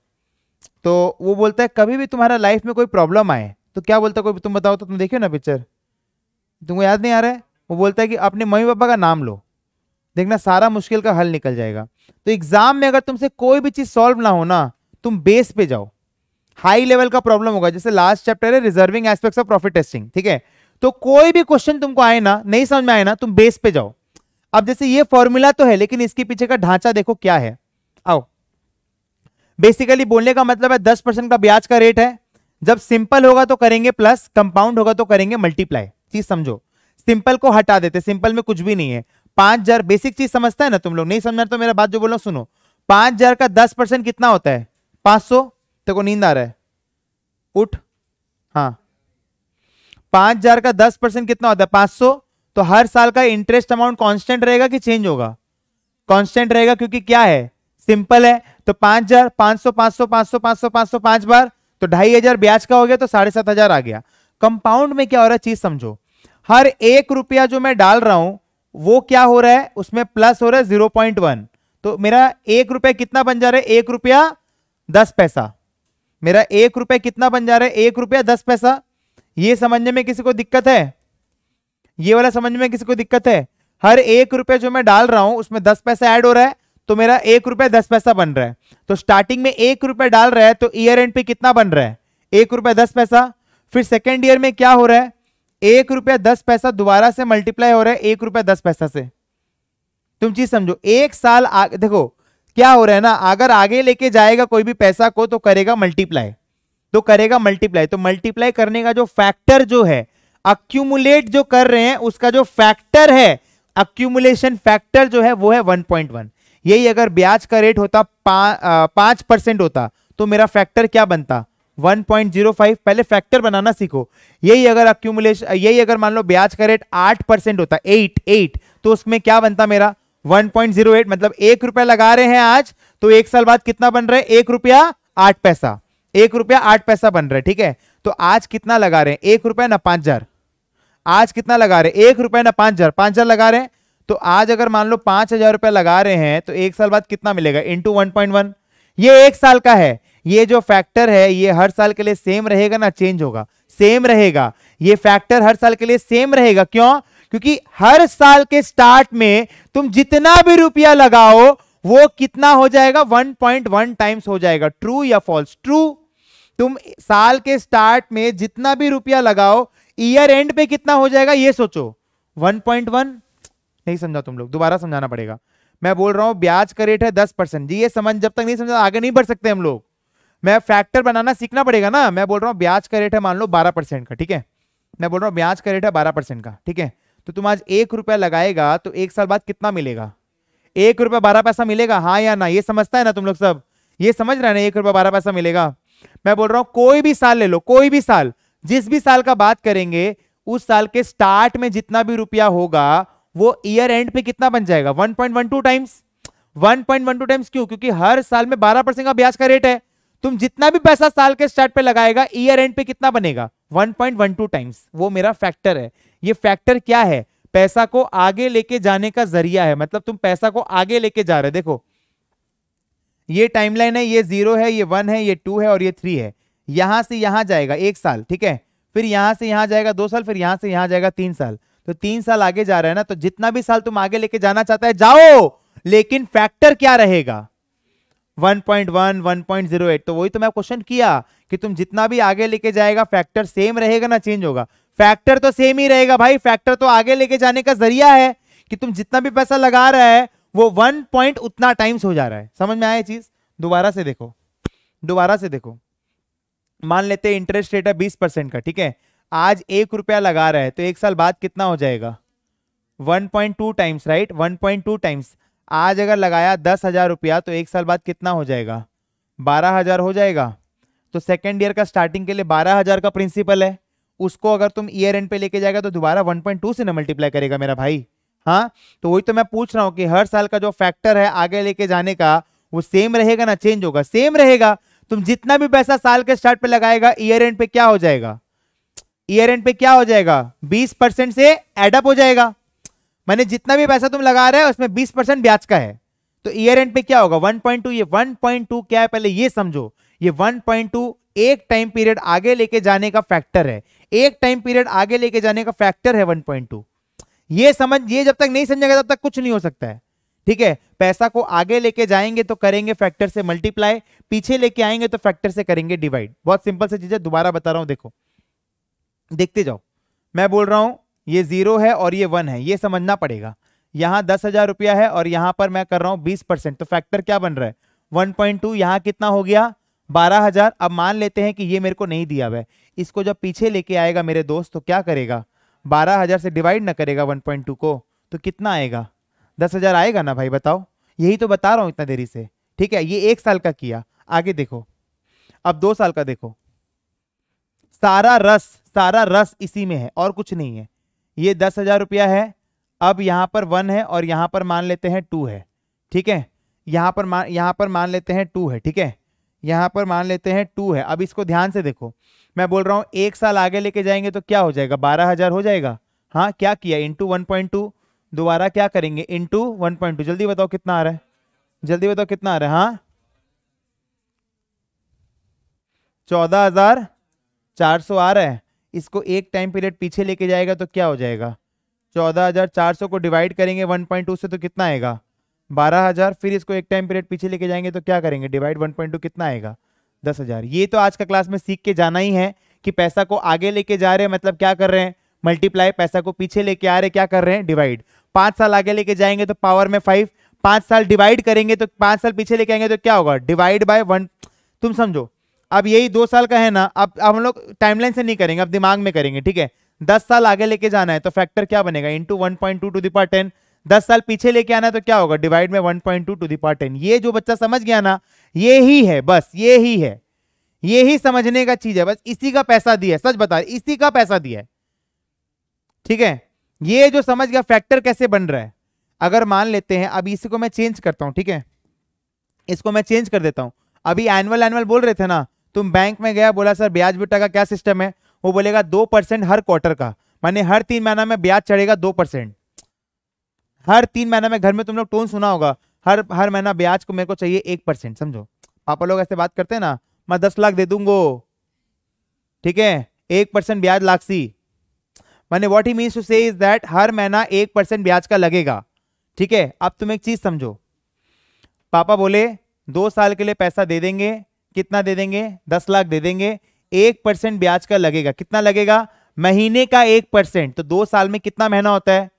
तो वो बोलता है कभी भी तुम्हारा लाइफ में कोई प्रॉब्लम आए तो क्या बोलता है कोई तुम बताओ तो तुम देखियो ना पिक्चर तुमको याद नहीं आ रहा है वो बोलता है कि अपने मम्मी पापा का नाम लो देखना सारा मुश्किल का हल निकल जाएगा तो एग्ज़ाम में अगर तुमसे कोई भी चीज़ सॉल्व ना हो ना तुम बेस पे जाओ हाई लेवल का प्रॉब्लम होगा जैसे लास्ट चैप्टर है reserving aspects of profit testing ठीक है तो कोई भी क्वेश्चन तुमको आए ना नहीं समझ में आए ना तुम बेस पे जाओ अब जैसे ये फॉर्मूला तो है लेकिन इसके पीछे का ढांचा देखो क्या है आओ बेसिकली बोलने का मतलब है दस परसेंट का ब्याज का रेट है जब सिंपल होगा तो करेंगे प्लस कंपाउंड होगा तो करेंगे मल्टीप्लाई चीज समझो सिंपल को हटा देते सिंपल में कुछ भी नहीं है पांच हजार बेसिक चीज समझता है ना तुम लोग नहीं समझना तो मेरा बात जो बोलो सुनो पांच हजार का दस परसेंट कितना होता है पांच सौ तेरे को नींद आ रहा है उठ हाँ पांच हजार का दस परसेंट कितना होता है पांच सौ तो हर साल का इंटरेस्ट अमाउंट कांस्टेंट रहेगा कि चेंज होगा कांस्टेंट रहेगा क्योंकि क्या है सिंपल है तो पांच हजार पांच सौ पांच सौ पांच सौ पांच सौ पांच सौ पांच बार तो ढाई हजार ब्याज का हो गया तो साढ़े सात हजार आ गया कंपाउंड में क्या हो रहा है चीज समझो हर एक रुपया जो मैं डाल रहा हूं वो क्या हो रहा है उसमें प्लस हो रहा है जीरो पॉइंट वन तो मेरा एक रुपया कितना बन जा रहा है एक रुपया दस पैसा मेरा एक रुपए कितना बन जा रहा है एक रुपया दस पैसा ये समझने में किसी को दिक्कत है ये वाला समझने में किसी को दिक्कत है हर एक रुपये जो मैं डाल रहा हूं उसमें दस पैसा ऐड हो रहा है तो मेरा एक रुपया दस पैसा बन रहा है तो स्टार्टिंग में एक रुपया डाल रहा है तो ईयर एंड पे कितना बन रहा है एक रुपया दस पैसा फिर सेकेंड ईयर में क्या हो रहा है एक रुपया दस पैसा दोबारा से मल्टीप्लाई हो रहा है एक रुपया दस पैसा से तुम चीज समझो एक साल आ, देखो क्या हो रहा है ना अगर आगे लेके जाएगा कोई भी पैसा को तो करेगा मल्टीप्लाई तो करेगा मल्टीप्लाई तो मल्टीप्लाई करने का जो फैक्टर जो है अक्यूमुलेट जो कर रहे हैं उसका जो फैक्टर है अक्यूमुलेशन फैक्टर जो है वो है 1.1 यही अगर ब्याज का रेट होता पांच परसेंट होता तो मेरा फैक्टर क्या बनता 1.05 पहले फैक्टर बनाना सीखो यही अगर अक्यूमुलेशन यही अगर मान लो ब्याज का रेट आठ परसेंट होता एट एट तो उसमें क्या बनता मेरा 1.08 मतलब एक रुपया लगा रहे हैं आज तो एक साल बाद कितना बन रहा है एक रुपया आठ पैसा एक रुपया आठ पैसा बन रहा है ठीक है तो आज कितना लगा रहे हैं एक रुपया ना पांच हजार आज कितना लगा रहे हैं एक रुपया ना पांच हजार पांच हजार लगा रहे हैं तो आज अगर मान लो पांच हजार रुपया लगा रहे हैं तो एक साल बाद कितना मिलेगा इंटू वन पॉइंट वन ये एक साल का है ये जो फैक्टर है ये हर साल के लिए सेम रहेगा ना चेंज होगा सेम रहेगा ये फैक्टर हर साल के लिए सेम रहेगा क्यों क्योंकि हर साल के स्टार्ट में तुम जितना भी रुपया लगाओ वो कितना हो जाएगा 1.1 टाइम्स हो जाएगा ट्रू या फॉल्स ट्रू तुम साल के स्टार्ट में जितना भी रुपया लगाओ ईयर एंड पे कितना हो जाएगा ये सोचो 1.1 नहीं समझा तुम लोग दोबारा समझाना पड़ेगा मैं बोल रहा हूं ब्याज का रेट है दस परसेंट जी ये समझ जब तक नहीं समझा आगे नहीं बढ़ सकते हम लोग मैं फैक्टर बनाना सीखना पड़ेगा ना मैं बोल रहा हूँ ब्याज का रेट है मान लो बारह परसेंट का ठीक है मैं बोल रहा हूँ ब्याज का रेट है बारह परसेंट का ठीक है तो तुम आज एक रुपया लगाएगा तो एक साल बाद कितना मिलेगा एक रुपया बारह पैसा मिलेगा हाँ या ना ये समझता है ना तुम लोग सब ये समझ रहे ना एक रुपया बारह पैसा मिलेगा मैं बोल रहा हूं कोई भी साल ले लो कोई भी साल जिस भी साल का बात करेंगे उस साल के स्टार्ट में जितना भी रुपया होगा वो ईयर एंड पे कितना बन जाएगा 1.12 टाइम्स 1.12 टाइम्स क्यों क्योंकि हर साल में बारह परसेंट का ब्याज का रेट है तुम जितना भी पैसा साल के स्टार्ट पे लगाएगा ईयर एंड पे कितना बनेगा 1.12 टाइम्स वो मेरा फैक्टर है ये फैक्टर क्या है पैसा को आगे लेके जाने का जरिया है मतलब तुम पैसा को आगे लेके जा रहे देखो ये टाइमलाइन है ये जीरो है ये वन है ये टू है और ये थ्री है यहां से यहां जाएगा एक साल ठीक है फिर यहां से यहां जाएगा दो साल फिर यहां से यहां जाएगा तीन साल तो तीन साल आगे जा रहा है ना तो जितना भी साल तुम आगे लेके जाना चाहता है जाओ लेकिन फैक्टर क्या रहेगा 1.1 1.08 तो वही तो मैं क्वेश्चन किया कि तुम जितना भी आगे लेके जाएगा फैक्टर सेम रहेगा ना चेंज होगा फैक्टर तो सेम ही रहेगा भाई फैक्टर तो आगे लेके जाने का जरिया है कि तुम जितना भी पैसा लगा रहा है वो वन पॉइंट उतना टाइम्स हो जा रहा है समझ में आया चीज दोबारा से देखो दोबारा से देखो मान लेते इंटरेस्ट रेट है बीस परसेंट का ठीक है आज एक रुपया लगा रहा है तो एक साल बाद कितना हो जाएगा 1.2 टाइम्स राइट 1.2 टाइम्स आज अगर लगाया दस हजार रुपया तो एक साल बाद कितना हो जाएगा बारह हजार हो जाएगा तो सेकेंड ईयर का स्टार्टिंग के लिए बारह हजार का प्रिंसिपल है उसको अगर तुम ईयर एंड पे लेके जाएगा तो दोबारा 1.2 से ना मल्टीप्लाई करेगा मेरा भाई हाँ तो वही तो मैं पूछ रहा हूँ कि हर साल का जो फैक्टर है आगे लेके जाने का वो सेम रहेगा ना चेंज होगा सेम रहेगा तुम जितना भी पैसा साल के स्टार्ट पे लगाएगा ईयर एंड पे क्या हो जाएगा ईयर एंड पे क्या हो जाएगा बीस परसेंट से एडअप हो जाएगा मैंने जितना भी पैसा तुम लगा रहे हो उसमें बीस परसेंट ब्याज का है तो ईयर एंड पे क्या होगा 1.2 ये 1.2 क्या है पहले ये समझो ये 1.2 एक टाइम पीरियड आगे लेके जाने का फैक्टर है एक टाइम पीरियड आगे लेके जाने का फैक्टर है 1.2 ये समझ ये जब तक नहीं समझेगा तब तक कुछ नहीं हो सकता है ठीक है पैसा को आगे लेके जाएंगे तो करेंगे फैक्टर से मल्टीप्लाई पीछे लेके आएंगे तो फैक्टर से करेंगे डिवाइड बहुत सिंपल से चीज है दोबारा बता रहा हूं देखो देखते जाओ मैं बोल रहा हूं ये जीरो है और ये वन है ये समझना पड़ेगा यहां दस हजार रुपया है और यहां पर मैं कर रहा हूं बीस परसेंट तो फैक्टर क्या बन रहा है वन पॉइंट टू यहां कितना हो गया बारह हजार अब मान लेते हैं कि ये मेरे को नहीं दिया हुआ है इसको जब पीछे लेके आएगा मेरे दोस्त तो क्या करेगा बारह हजार से डिवाइड ना करेगा वन पॉइंट टू को तो कितना आएगा दस हजार आएगा ना भाई बताओ यही तो बता रहा हूँ इतना देरी से ठीक है ये एक साल का किया आगे देखो अब दो साल का देखो सारा रस सारा रस इसी में है और कुछ नहीं है ये दस हजार रुपया है अब यहाँ पर वन है और यहाँ पर मान लेते हैं टू है ठीक है यहाँ पर मान यहाँ पर मान लेते हैं टू है ठीक है यहाँ पर मान लेते हैं टू है अब इसको ध्यान से देखो मैं बोल रहा हूँ एक साल आगे लेके जाएंगे तो क्या हो जाएगा बारह हजार हो जाएगा हाँ क्या किया इंटू वन पॉइंट टू दोबारा क्या करेंगे इंटू वन पॉइंट टू जल्दी बताओ कितना आ रहा है जल्दी बताओ कितना आ रहा है हाँ चौदह हजार चार सौ आ रहा है इसको एक टाइम पीरियड पीछे लेके जाएगा तो क्या हो जाएगा चौदह हजार चार सौ को डिवाइड करेंगे वन पॉइंट टू से तो कितना आएगा बारह हजार फिर इसको एक टाइम पीरियड पीछे लेके जाएंगे तो क्या करेंगे डिवाइड वन पॉइंट टू कितना आएगा दस हजार ये तो आज का क्लास में सीख के जाना ही है कि पैसा को आगे लेके जा रहे हैं मतलब क्या कर रहे हैं मल्टीप्लाई पैसा को पीछे लेके आ रहे क्या कर रहे हैं डिवाइड पांच साल आगे लेके जाएंगे तो पावर में फाइव पांच साल डिवाइड करेंगे तो पांच साल पीछे लेके आएंगे तो क्या होगा डिवाइड बाय वन तुम समझो अब यही दो साल का है ना अब हम लोग टाइमलाइन से नहीं करेंगे अब दिमाग में करेंगे ठीक है दस साल आगे लेके जाना है तो फैक्टर क्या बनेगा into one point two two the power ten दस साल पीछे लेके आना तो क्या होगा डिवाइड में one point two two the power ten ये जो बच्चा समझ गया ना ये ही है बस ये ही है ये ही समझने का चीज है बस इसी का पैसा दिया है सच बता इसी का पैसा दिया है ठीक है ये जो समझ गया फैक्टर कैसे बन रहा है अगर मान लेते हैं अभी इसी को मैं चेंज करता हूं ठीक है इसको मैं चेंज कर देता हूं अभी एनुअल एनुअल बोल रहे थे ना तुम बैंक में गया बोला सर ब्याज बेटा का क्या सिस्टम है वो बोलेगा दो परसेंट हर क्वार्टर का माने हर तीन महीना में ब्याज चढ़ेगा दो परसेंट हर तीन महीना में घर में तुम लोग टोन सुना होगा हर हर महीना ब्याज को मेरे को चाहिए एक परसेंट समझो पापा लोग ऐसे बात करते हैं ना मैं दस लाख दे दूंगो ठीक है एक परसेंट ब्याज लाख सी मैंने what he means to say is that हर महीना एक परसेंट ब्याज का लगेगा ठीक है अब तुम एक चीज समझो पापा बोले दो साल के लिए पैसा दे देंगे कितना दे देंगे दस लाख दे देंगे एक परसेंट ब्याज का लगेगा कितना लगेगा महीने का एक परसेंट तो दो साल में कितना महीना होता है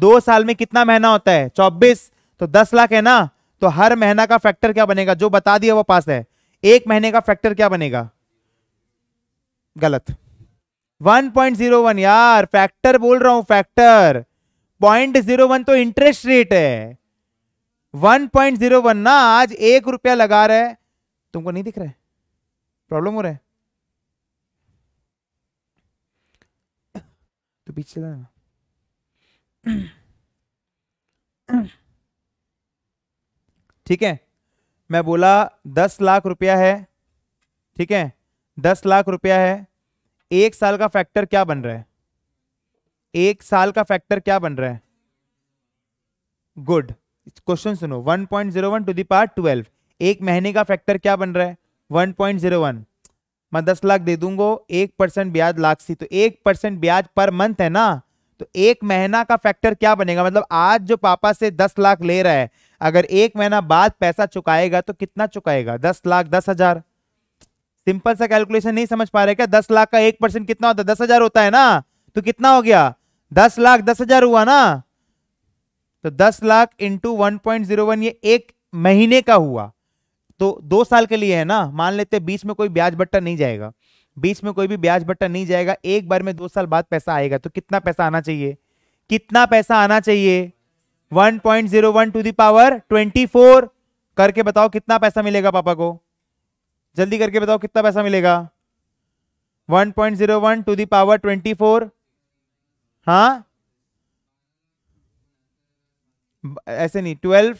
दो साल में कितना महीना होता है चौबीस तो दस लाख है ना तो हर महीना का फैक्टर क्या बनेगा जो बता दिया वो पास है एक महीने का फैक्टर क्या बनेगा गलत 1.01 यार फैक्टर बोल रहा हूं फैक्टर पॉइंट जीरो वन तो इंटरेस्ट रेट है 1.01 ना आज एक रुपया लगा रहे तुमको नहीं दिख रहा है प्रॉब्लम हो रहा है [coughs] तो पीछे चला ठीक है मैं बोला दस लाख रुपया है ठीक है दस लाख रुपया है एक साल का फैक्टर क्या बन रहा है एक साल का फैक्टर क्या बन रहा है गुड क्वेश्चन सुनो one point zero one to दार्ट ट्वेल्व एक महीने का फैक्टर क्या बन रहा है वन पॉइंट जीरो वन मैं दस लाख दे दूंगा एक परसेंट ब्याज लाख सी तो एक परसेंट ब्याज पर मंथ है ना तो एक महीना का फैक्टर क्या बनेगा मतलब आज जो पापा से दस लाख ले रहा है अगर एक महीना बाद पैसा चुकाएगा तो कितना चुकाएगा दस लाख दस हजार सिंपल सा कैलकुलेशन नहीं समझ पा रहे क्या दस लाख का एक परसेंट कितना होता है दस हजार होता है ना तो कितना हो गया दस लाख दस हजार हुआ ना तो दस लाख into one point zero one ये एक महीने का हुआ तो दो साल के लिए है ना मान लेते बीच में कोई ब्याज बट्टा नहीं जाएगा बीच में कोई भी ब्याज बट्टा नहीं जाएगा एक बार में दो साल बाद पैसा आएगा तो कितना पैसा आना चाहिए कितना पैसा आना चाहिए 1.01 टू दावर 24 करके बताओ कितना पैसा मिलेगा पापा को जल्दी करके बताओ कितना पैसा मिलेगा 1.01 टू दावर फोर हाँ ऐसे नहीं 12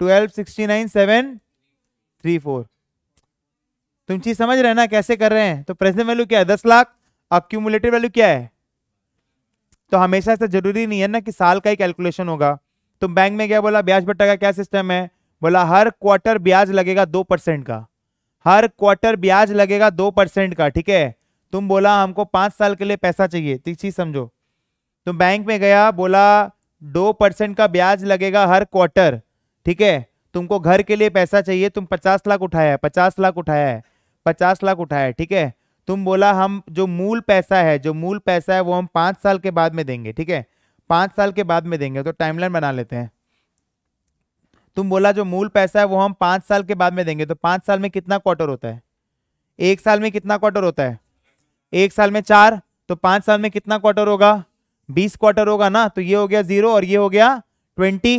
twelve sixty nine seven three four तुम चीज समझ रहे ना कैसे कर रहे हैं तो प्रेजेंट वैल्यू क्या है दस लाख अक्यूमुलेटेड वैल्यू क्या है तो हमेशा ऐसा जरूरी नहीं है ना कि साल का ही कैलकुलेशन होगा तुम बैंक में क्या बोला ब्याज बट्टा का क्या सिस्टम है बोला हर क्वार्टर ब्याज लगेगा दो परसेंट का हर क्वार्टर ब्याज लगेगा दो परसेंट का ठीक है तुम बोला हमको पांच साल के लिए पैसा चाहिए तो चीज़ समझो तुम बैंक में गया बोला दो परसेंट का ब्याज लगेगा हर क्वार्टर ठीक है तुमको घर के लिए पैसा चाहिए तुम पचास लाख उठाया है पचास लाख उठाया है पचास लाख उठाया है ठीक है तुम बोला हम जो मूल पैसा है जो मूल पैसा है वो हम पाँच साल के बाद में देंगे ठीक है पाँच साल के बाद में देंगे तो टाइमलाइन बना लेते हैं तुम बोला जो मूल पैसा है वो हम पाँच साल के बाद में देंगे तो पाँच साल में कितना क्वार्टर होता है एक साल में कितना क्वार्टर होता है एक साल में चार तो पाँच साल में कितना क्वार्टर होगा बीस क्वार्टर होगा ना तो ये हो गया जीरो और ये हो गया ट्वेंटी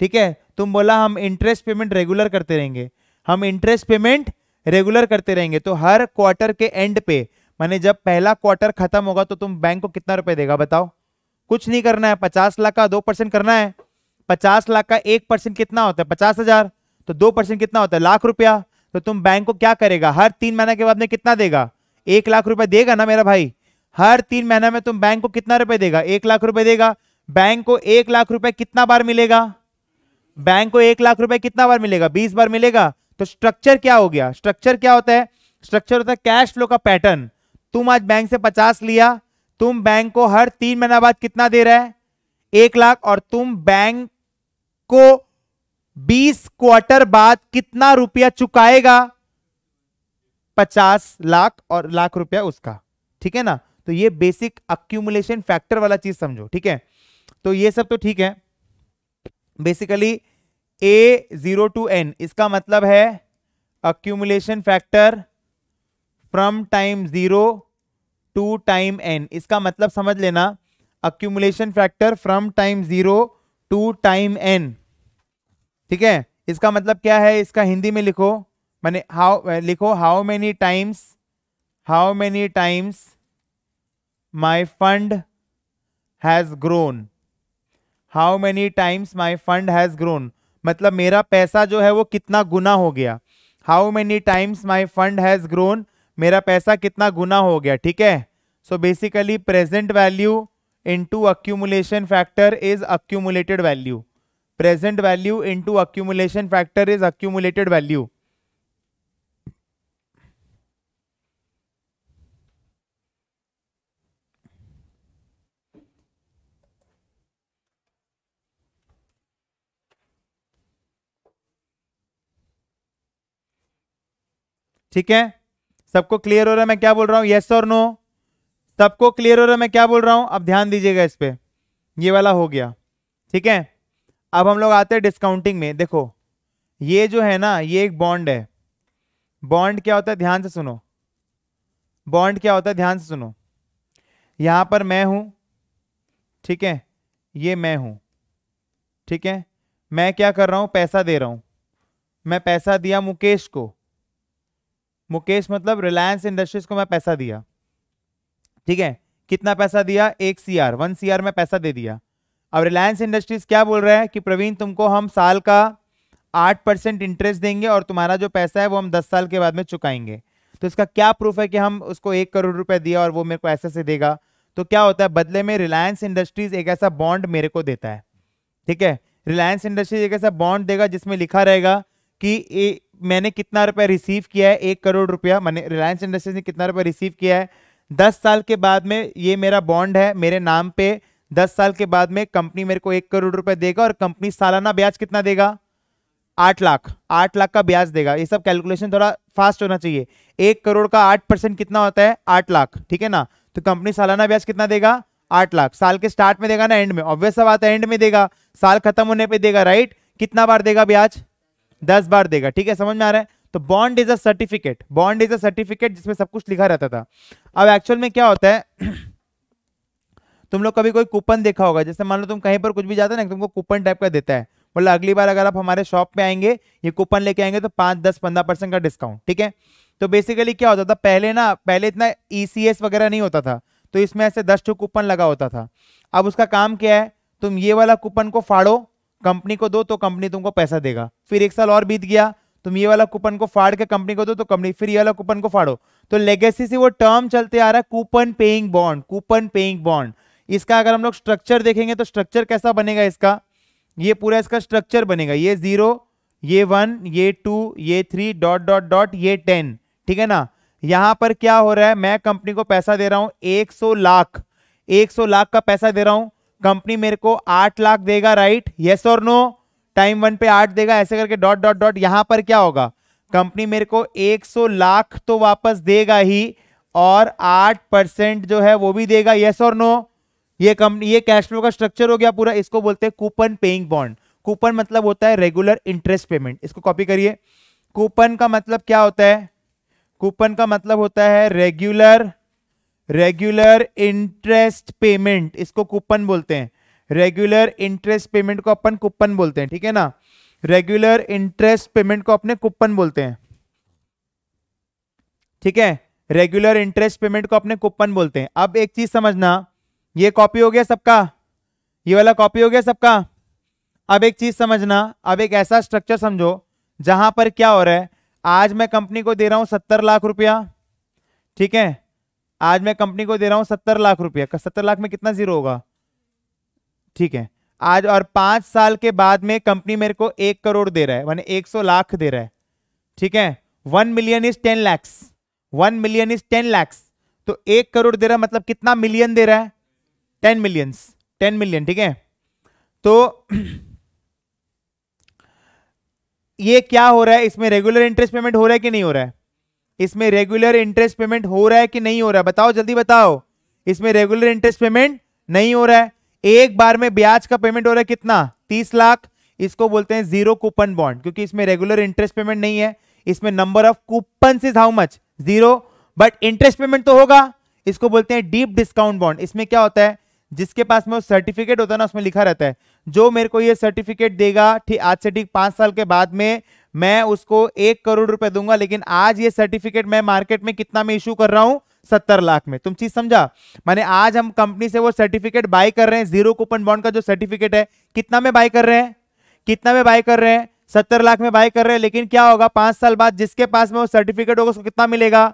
ठीक है तुम बोला हम इंटरेस्ट पेमेंट रेगुलर करते रहेंगे हम इंटरेस्ट पेमेंट रेगुलर करते रहेंगे तो हर क्वार्टर के एंड पे माने जब पहला क्वार्टर खत्म होगा तो तुम बैंक को कितना रुपए देगा बताओ कुछ नहीं करना है पचास लाख का दो परसेंट करना है पचास लाख का एक परसेंट कितना होता है पचास हजार तो दो परसेंट कितना होता है लाख रुपया तो तुम बैंक को क्या करेगा हर तीन महीने के बाद में कितना देगा एक लाख रुपए देगा ना मेरा भाई हर तीन महीना में तुम बैंक को कितना रुपए देगा एक लाख रुपए देगा बैंक को एक लाख रुपए कितना बार मिलेगा बैंक को एक लाख रुपए कितना बार मिलेगा बीस बार मिलेगा तो स्ट्रक्चर क्या हो गया स्ट्रक्चर क्या होता है स्ट्रक्चर होता है कैश फ्लो का पैटर्न तुम आज बैंक से पचास लिया तुम बैंक को हर तीन महीना बाद कितना दे रहा है एक लाख और तुम बैंक को बीस क्वार्टर बाद कितना रुपया चुकाएगा पचास लाख और लाख रुपया उसका ठीक है ना तो ये बेसिक अक्यूमुलेशन फैक्टर वाला चीज समझो ठीक है तो ये सब तो ठीक है basically A zero to N इसका मतलब है accumulation factor from time zero to time N इसका मतलब समझ लेना accumulation factor from time zero to time N ठीक है इसका मतलब क्या है इसका हिंदी में लिखो मैंने हाउ लिखो how many times how many times my fund has grown how many times my fund has grown मतलब मेरा पैसा जो है वो कितना गुना हो गया how many times my fund has grown मेरा पैसा कितना गुना हो गया ठीक है so basically present value into accumulation factor is accumulated value present value into accumulation factor is accumulated value ठीक है सबको क्लियर हो रहा है मैं क्या बोल रहा हूं येस और नो सबको क्लियर हो रहा है मैं क्या बोल रहा हूं अब ध्यान दीजिएगा इस पर ये वाला हो गया ठीक है अब हम लोग आते हैं डिस्काउंटिंग में देखो ये जो है ना ये एक बॉन्ड है बॉन्ड क्या होता है ध्यान से सुनो बॉन्ड क्या होता है ध्यान से सुनो यहाँ पर मैं हूँ ठीक है ये मैं हूँ ठीक है मैं क्या कर रहा हूँ पैसा दे रहा हूँ मैं पैसा दिया मुकेश को मुकेश मतलब रिलायंस इंडस्ट्रीज को मैं पैसा दिया ठीक है कितना पैसा दिया एक C R one C R में पैसा दे दिया अब रिलायंस इंडस्ट्रीज क्या बोल रहा है कि प्रवीण तुमको हम साल का आठ परसेंट इंटरेस्ट देंगे और तुम्हारा जो पैसा है वो हम दस साल के बाद में चुकाएंगे तो इसका क्या प्रूफ है कि हम उसको एक करोड़ रुपए दिया और वो मेरे को ऐसे से देगा तो क्या होता है बदले में रिलायंस इंडस्ट्रीज एक ऐसा बॉन्ड मेरे को देता है ठीक है रिलायंस इंडस्ट्रीज एक ऐसा बॉन्ड देगा जिसमें लिखा रहेगा कि मैंने कितना रुपया रिसीव किया है एक करोड़ रुपया मैंने रिलायंस इंडस्ट्रीज ने कितना रुपया रिसीव किया है दस साल के बाद में ये मेरा बॉन्ड है मेरे नाम पे दस साल के बाद में कंपनी मेरे को एक करोड़ रुपए देगा और कंपनी सालाना ब्याज कितना देगा आठ लाख आठ लाख का ब्याज देगा ये सब कैलकुलेशन थोड़ा फास्ट होना चाहिए एक करोड़ का आठ परसेंट कितना होता है आठ लाख ठीक है ना तो कंपनी सालाना ब्याज कितना देगा आठ लाख साल के स्टार्ट में देगा ना एंड में ऑब्वियस बात है एंड में देगा साल खत्म होने पर देगा राइट कितना बार देगा ब्याज दस बार देगा ठीक है समझ में आ रहा है तो bond is a certificate bond is a certificate जिसमें सब कुछ लिखा रहता था अब एक्चुअल में क्या होता है [clears throat] तुम लोग कभी कोई कूपन देखा होगा जैसे मान लो तुम कहीं पर कुछ भी जाते ना तुमको कूपन टाइप का देता है बोला अगली बार अगर आप हमारे शॉप पे आएंगे ये कूपन लेके आएंगे तो पांच दस पंद्रह परसेंट का डिस्काउंट ठीक है तो बेसिकली क्या होता था पहले ना पहले इतना ई e वगैरह नहीं होता था तो इसमें ऐसे दस टू कूपन लगा होता था अब उसका काम क्या है तुम ये वाला कूपन को फाड़ो कंपनी को दो तो कंपनी तुमको पैसा देगा फिर एक साल और बीत गया तुम ये वाला कूपन को फाड़ के कंपनी को दो तो कंपनी फिर ये वाला कूपन को फाड़ो तो लेगेसी से वो टर्म चलते आ रहा है coupon paying bond coupon paying bond इसका अगर हम लोग स्ट्रक्चर देखेंगे तो स्ट्रक्चर कैसा बनेगा इसका ये पूरा इसका स्ट्रक्चर बनेगा ये जीरो ये वन ये टू ये थ्री डॉट डॉट डॉट ये टेन ठीक है ना यहां पर क्या हो रहा है मैं कंपनी को पैसा दे रहा हूं 100 लाख 100 लाख का पैसा दे रहा हूं कंपनी मेरे को आठ लाख देगा राइट यस और नो टाइम वन पे आठ देगा ऐसे करके डॉट डॉट डॉट यहां पर क्या होगा कंपनी मेरे को एक सौ लाख तो वापस देगा ही और आठ परसेंट जो है वो भी देगा यस और नो ये कंपनी ये कैश फ्लो का स्ट्रक्चर हो गया पूरा इसको बोलते हैं कूपन पेइंग बॉन्ड कूपन मतलब होता है रेगुलर इंटरेस्ट पेमेंट इसको कॉपी करिए कूपन का मतलब क्या होता है कूपन का मतलब होता है रेगुलर रेगुलर इंटरेस्ट पेमेंट इसको कूपन बोलते हैं रेगुलर इंटरेस्ट पेमेंट को अपन कूपन बोलते हैं ठीक है ना रेगुलर इंटरेस्ट पेमेंट को अपने कूपन बोलते हैं ठीक है रेगुलर इंटरेस्ट पेमेंट को अपने कूपन बोलते हैं अब एक चीज समझना ये कॉपी हो गया सबका ये वाला कॉपी हो गया सबका अब एक चीज समझना अब एक ऐसा स्ट्रक्चर समझो जहां पर क्या हो रहा है आज मैं कंपनी को दे रहा हूं सत्तर लाख रुपया ठीक है आज मैं कंपनी को दे रहा हूं सत्तर लाख रुपया सत्तर लाख में कितना जीरो होगा ठीक है आज और पांच साल के बाद में कंपनी मेरे को एक करोड़ दे रहा है मैंने एक सौ लाख दे रहा है ठीक है one million is ten lakhs one million is ten lakhs तो एक करोड़ दे रहा है मतलब कितना मिलियन दे रहा है टेन मिलियंस टेन मिलियन ठीक है तो [clears throat] ये क्या हो रहा है इसमें रेगुलर इंटरेस्ट पेमेंट हो रहा है कि नहीं हो रहा है इसमें रेगुलर इंटरेस्ट पेमेंट हो रहा है कि नहीं हो रहा है बताओ जल्दी बताओ इसमें रेगुलर इंटरेस्ट पेमेंट नहीं हो रहा है एक बार में ब्याज का पेमेंट हो रहा है कितना तीस लाख इसको बोलते हैं जीरो कूपन बॉन्ड क्योंकि इसमें रेगुलर इंटरेस्ट पेमेंट नहीं है इसमें number of coupon is how much zero but interest payment तो होगा इसको बोलते हैं डीप डिस्काउंट बॉन्ड इसमें क्या होता है जिसके पास में वो सर्टिफिकेट होता है ना उसमें लिखा रहता है जो मेरे को ये सर्टिफिकेट देगा ठीक आज से ठीक पाँच साल के बाद में मैं उसको एक करोड़ रुपए दूंगा लेकिन आज ये सर्टिफिकेट मैं मार्केट में कितना में इशू कर रहा हूँ सत्तर लाख में तुम चीज समझा माने आज हम कंपनी से वो सर्टिफिकेट बाय कर रहे हैं जीरो कूपन बॉन्ड का जो सर्टिफिकेट है कितना में बाय कर रहे हैं कितना में बाय कर रहे हैं सत्तर लाख में बाय कर रहे हैं लेकिन क्या होगा पांच साल बाद जिसके पास में वो सर्टिफिकेट होगा उसको कितना मिलेगा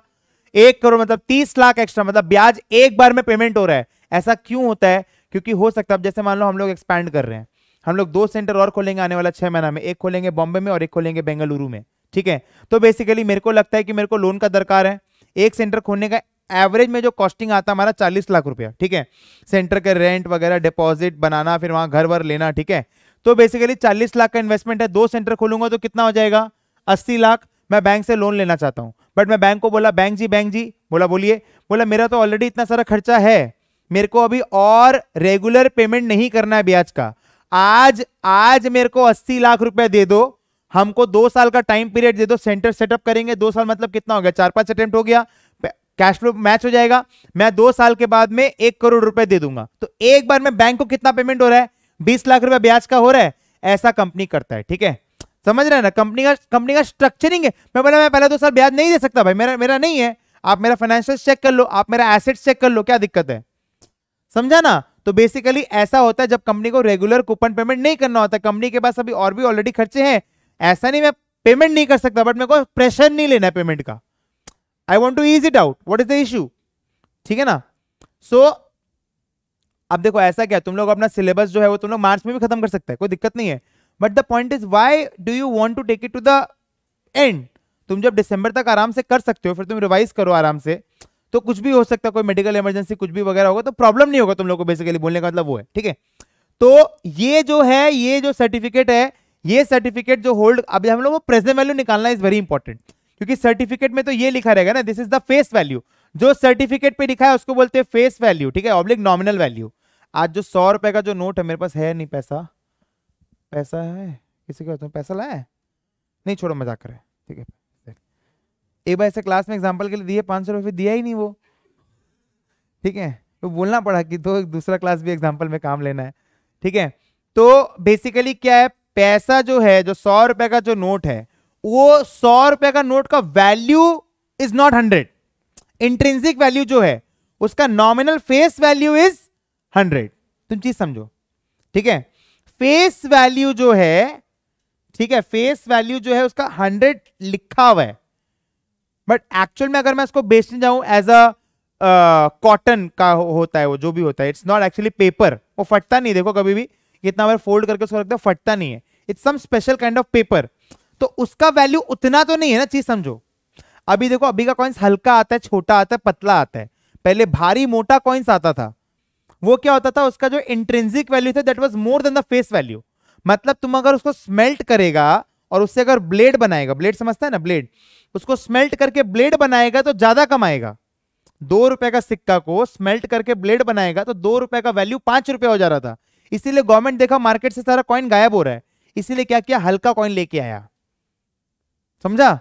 एक करोड़ मतलब तीस लाख एक्स्ट्रा मतलब ब्याज एक बार में पेमेंट हो रहा है ऐसा क्यों होता है क्योंकि हो सकता है अब जैसे मान लो हम लोग एक्सपैंड कर रहे हैं हम लोग दो सेंटर और खोलेंगे आने वाला छह महीना में एक खोलेंगे बॉम्बे में और एक खोलेंगे बेंगलुरु में ठीक है तो बेसिकली मेरे को लगता है कि मेरे को लोन का दरकार है एक सेंटर खोलने का एवरेज में जो कॉस्टिंग आता हमारा चालीस लाख रुपया ठीक है सेंटर के रेंट वगैरह डिपॉजिट बनाना फिर वहां घर वर लेना ठीक है तो बेसिकली चालीस लाख का इन्वेस्टमेंट है दो सेंटर खोलूंगा तो कितना हो जाएगा अस्सी लाख मैं बैंक से लोन लेना चाहता हूँ बट मैं बैंक को बोला बैंक जी बैंक जी बोला बोलिए बोला मेरा तो ऑलरेडी इतना सारा खर्चा है मेरे को अभी और रेगुलर पेमेंट नहीं करना है ब्याज का आज आज मेरे को अस्सी लाख रुपए दे दो हमको दो साल का टाइम पीरियड दे दो सेंटर सेटअप करेंगे दो साल मतलब कितना हो गया चार पांच अटेम्प्ट हो गया कैश फ्लो मैच हो जाएगा मैं दो साल के बाद में एक करोड़ रुपए दे दूंगा तो एक बार में बैंक को कितना पेमेंट हो रहा है बीस लाख रुपए ब्याज का हो रहा है ऐसा कंपनी करता है ठीक है समझ रहे ना कंपनी का कंपनी का स्ट्रक्चरिंग है मैं बोला मैं पहले दो साल ब्याज नहीं दे सकता भाई मेरा मेरा नहीं है आप मेरा फाइनेंशियल चेक कर लो आप मेरा एसेट चेक कर लो क्या दिक्कत है समझा ना तो बेसिकली ऐसा होता है जब कंपनी को रेगुलर कूपन पेमेंट नहीं करना होता कंपनी के पास अभी और भी ऑलरेडी खर्चे हैं ऐसा नहीं मैं पेमेंट नहीं कर सकता बट मेरे को प्रेशर नहीं लेना है पेमेंट का I want to is it out what is the issue ठीक है ना सो so, अब देखो ऐसा क्या तुम लोग अपना सिलेबस जो है वो तुम लोग मार्च में भी खत्म कर सकते हैं कोई दिक्कत नहीं है but the point is why do you want to take it to the end तुम जब दिसंबर तक आराम से कर सकते हो फिर तुम रिवाइज करो आराम से तो कुछ भी हो सकता है कोई मेडिकल इमरजेंसी कुछ भी वगैरह होगा तो प्रॉब्लम नहीं होगा तुम लोग को बेसिकली बोलने का मतलब वो है ठीक है तो ये जो है ये जो सर्टिफिकेट है ये सर्टिफिकेट जो होल्ड अभी हम लोग को प्रेजेंट वैल्यू निकालना इज वेरी इंपॉर्टेंट क्योंकि सर्टिफिकेट में तो ये लिखा रहेगा ना this is the face value जो सर्टिफिकेट पे लिखा है उसको बोलते हैं फेस वैल्यू ठीक है ऑब्लिक नॉमिनल वैल्यू आज जो सौ रुपए का जो नोट है मेरे पास है नहीं पैसा पैसा है किसी के पैसा लाया है नहीं छोड़ो मजाक करे ठीक है एक बार ऐसे क्लास में एग्जाम्पल के लिए दिए पाँच सौ रुपये दिया ही नहीं वो ठीक है तो बोलना पड़ा कि तो दूसरा क्लास भी एग्जाम्पल में काम लेना है ठीक है तो बेसिकली क्या है पैसा जो है जो सौ रुपए का जो नोट है वो सौ रुपए का नोट का value is not hundred intrinsic value जो है उसका nominal face value is hundred तुम चीज समझो ठीक है फेस वैल्यू जो है ठीक है फेस वैल्यू जो है उसका हंड्रेड लिखा हुआ है बट एक्चुअल में अगर मैं इसको बेचने जाऊं एज अ कॉटन का हो, होता है वो जो भी होता है इट्स नॉट एक्चुअली पेपर वो फटता नहीं देखो कभी भी कितना बार फोल्ड करके उसको रखते हो फटता नहीं है it's some special kind of paper तो उसका वैल्यू उतना तो नहीं है ना चीज समझो अभी देखो अभी का कॉइन्स हल्का आता है छोटा आता है पतला आता है पहले भारी मोटा कॉइन्स आता था वो क्या होता था उसका जो इंट्रेंसिक वैल्यू था that was more than the face value मतलब तुम अगर उसको स्मेल्ट करेगा और उससे अगर ब्लेड बनाएगा ब्लेड समझता है ना ब्लेड उसको स्मेल्ट करके ब्लेड बनाएगा तो ज्यादा कमाएगा दो रुपए का सिक्का को स्मेल्ट करके ब्लेड बनाएगा तो दो रुपए का वैल्यू पांच रुपया हो जा रहा था इसीलिए गवर्नमेंट देखा मार्केट से सारा कॉइन गायब हो रहा है इसीलिए क्या किया हल्का कॉइन लेके आया समझा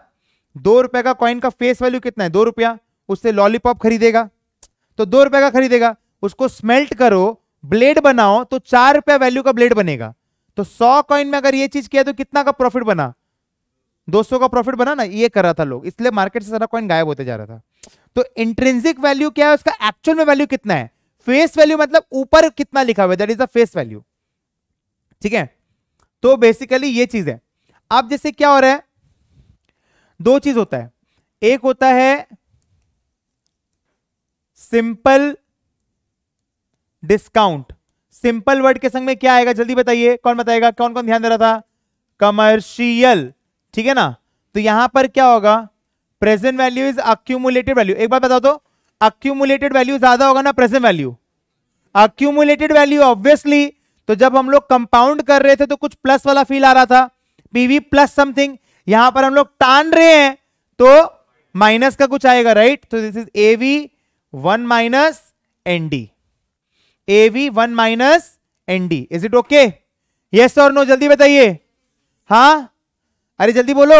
दो रुपए का कॉइन का फेस वैल्यू कितना है दो रुपया उससे लॉलीपॉप खरीदेगा तो दो रुपए का खरीदेगा उसको स्मेल्ट करो ब्लेड बनाओ तो चार रुपया वैल्यू का ब्लेड बनेगा तो सौ कॉइन में अगर ये चीज किया तो कितना का प्रॉफिट बना 200 का प्रॉफिट बना ना ये कर रहा था लोग इसलिए मार्केट से सारा कॉइन गायब होते जा रहा था तो इंट्रेंसिक वैल्यू क्या है उसका एक्चुअल में वैल्यू कितना है फेस वैल्यू मतलब ऊपर कितना लिखा हुआ है that is the face value ठीक है तो बेसिकली ये चीज है अब जैसे क्या हो रहा है दो चीज होता है एक होता है सिंपल डिस्काउंट सिंपल वर्ड के संग में क्या आएगा जल्दी बताइए कौन बताएगा कौन कौन ध्यान दे रहा था कमर्शियल ठीक है ना तो यहां पर क्या होगा present value is accumulated value एक बार बता दो तो। अक्यूमुलेटेड वैल्यू ज्यादा होगा ना present value accumulated value obviously तो जब हम लोग कंपाउंड कर रहे थे तो कुछ प्लस वाला फील आ रहा था पीवी प्लस समथिंग यहां पर हम लोग टान रहे हैं तो माइनस का कुछ आएगा राइट तो this is AV one minus ND A V one minus N D is it okay yes और नो जल्दी बताइए हाँ अरे जल्दी बोलो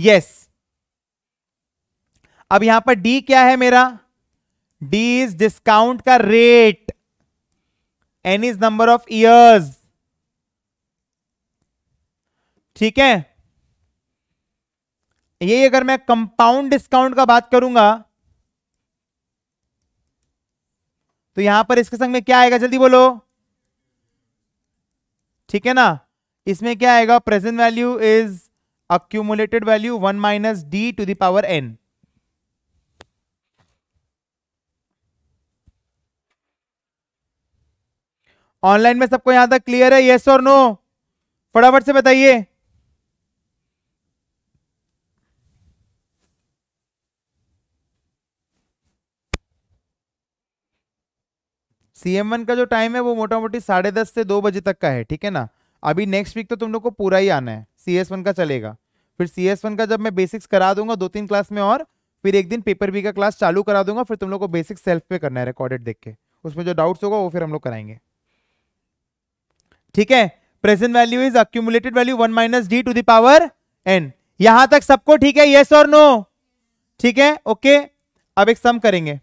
यस yes. अब यहां पर डी क्या है मेरा डी इज डिस्काउंट का rate N is number of years ठीक है ये अगर मैं कंपाउंड डिस्काउंट का बात करूंगा तो यहां पर इसके संग में क्या आएगा जल्दी बोलो ठीक है ना इसमें क्या आएगा present value is accumulated value one minus D to the power N online में सबको यहां तक क्लियर है येस और नो फटाफट से बताइए सीएम का जो टाइम है वो मोटा मोटी साढ़े दस से दो बजे तक का है ठीक है ना अभी नेक्स्ट वीक तो तुम लोग को पूरा ही आना है सी का चलेगा फिर सी का जब मैं बेसिक्स करा दूंगा दो तीन क्लास में और फिर एक दिन पेपर बी का क्लास चालू करा दूंगा फिर तुम लोग को बेसिक सेल्फ पे करना है रिकॉर्डेड देख के उसमें जो डाउट्स होगा वो फिर हम लोग कराएंगे ठीक है present value is accumulated value one minus D to the power n यहां तक सबको ठीक है येस और नो ठीक है ओके अब एक सम करेंगे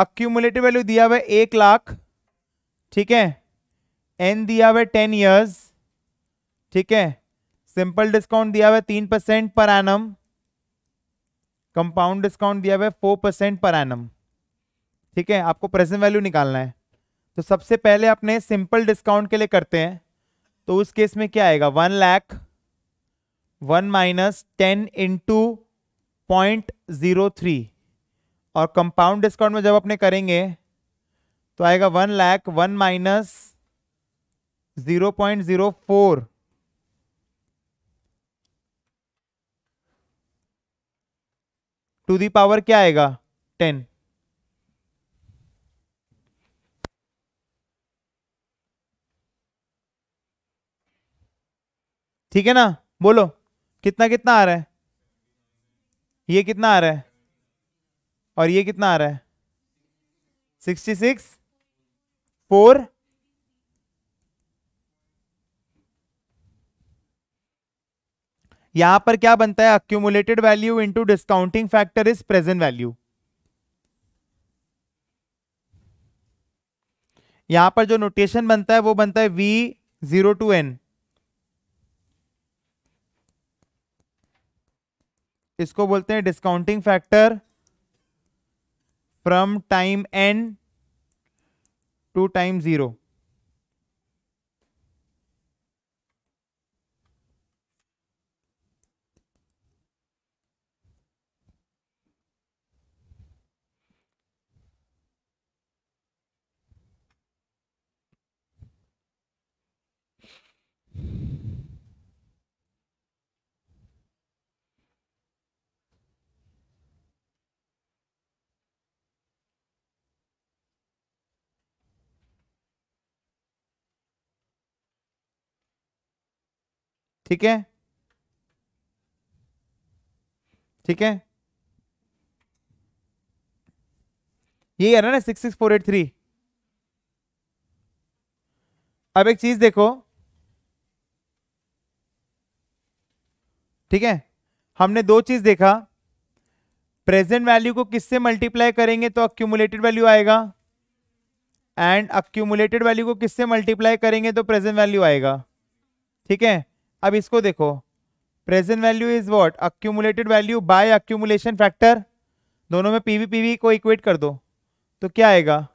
अक्यूमुलेटिव वैल्यू दिया हुआ है एक लाख ठीक है एन दिया हुआ है टेन ईयर्स ठीक है सिंपल डिस्काउंट दिया हुआ है तीन percent per annum compound discount दिया हुआ है फोर परसेंट पर एनम ठीक है आपको प्रेजेंट वैल्यू निकालना है तो सबसे पहले अपने सिंपल डिस्काउंट के लिए करते हैं तो उस केस में क्या आएगा one lakh one minus ten into point zero three और कंपाउंड डिस्काउंट में जब अपने करेंगे तो आएगा one lakh one minus zero point zero four to the power क्या आएगा टेन ठीक है ना बोलो कितना कितना आ रहा है ये कितना आ रहा है और ये कितना आ रहा है सिक्सटी सिक्स फोर यहां पर क्या बनता है accumulated value into discounting factor is present value यहां पर जो नोटेशन बनता है वो बनता है वी जीरो टू एन इसको बोलते हैं discounting factor from time n to time zero ठीक है ठीक है ये है ना six six four eight three अब एक चीज देखो ठीक है हमने दो चीज देखा प्रेजेंट वैल्यू को किससे मल्टीप्लाई करेंगे तो अक्यूमुलेटेड वैल्यू आएगा एंड अक्यूमुलेटेड वैल्यू को किससे मल्टीप्लाई करेंगे तो प्रेजेंट वैल्यू आएगा ठीक है अब इसको देखो present value is what accumulated value by accumulation factor दोनों में पीवी पीवी को इक्वेट कर दो तो क्या आएगा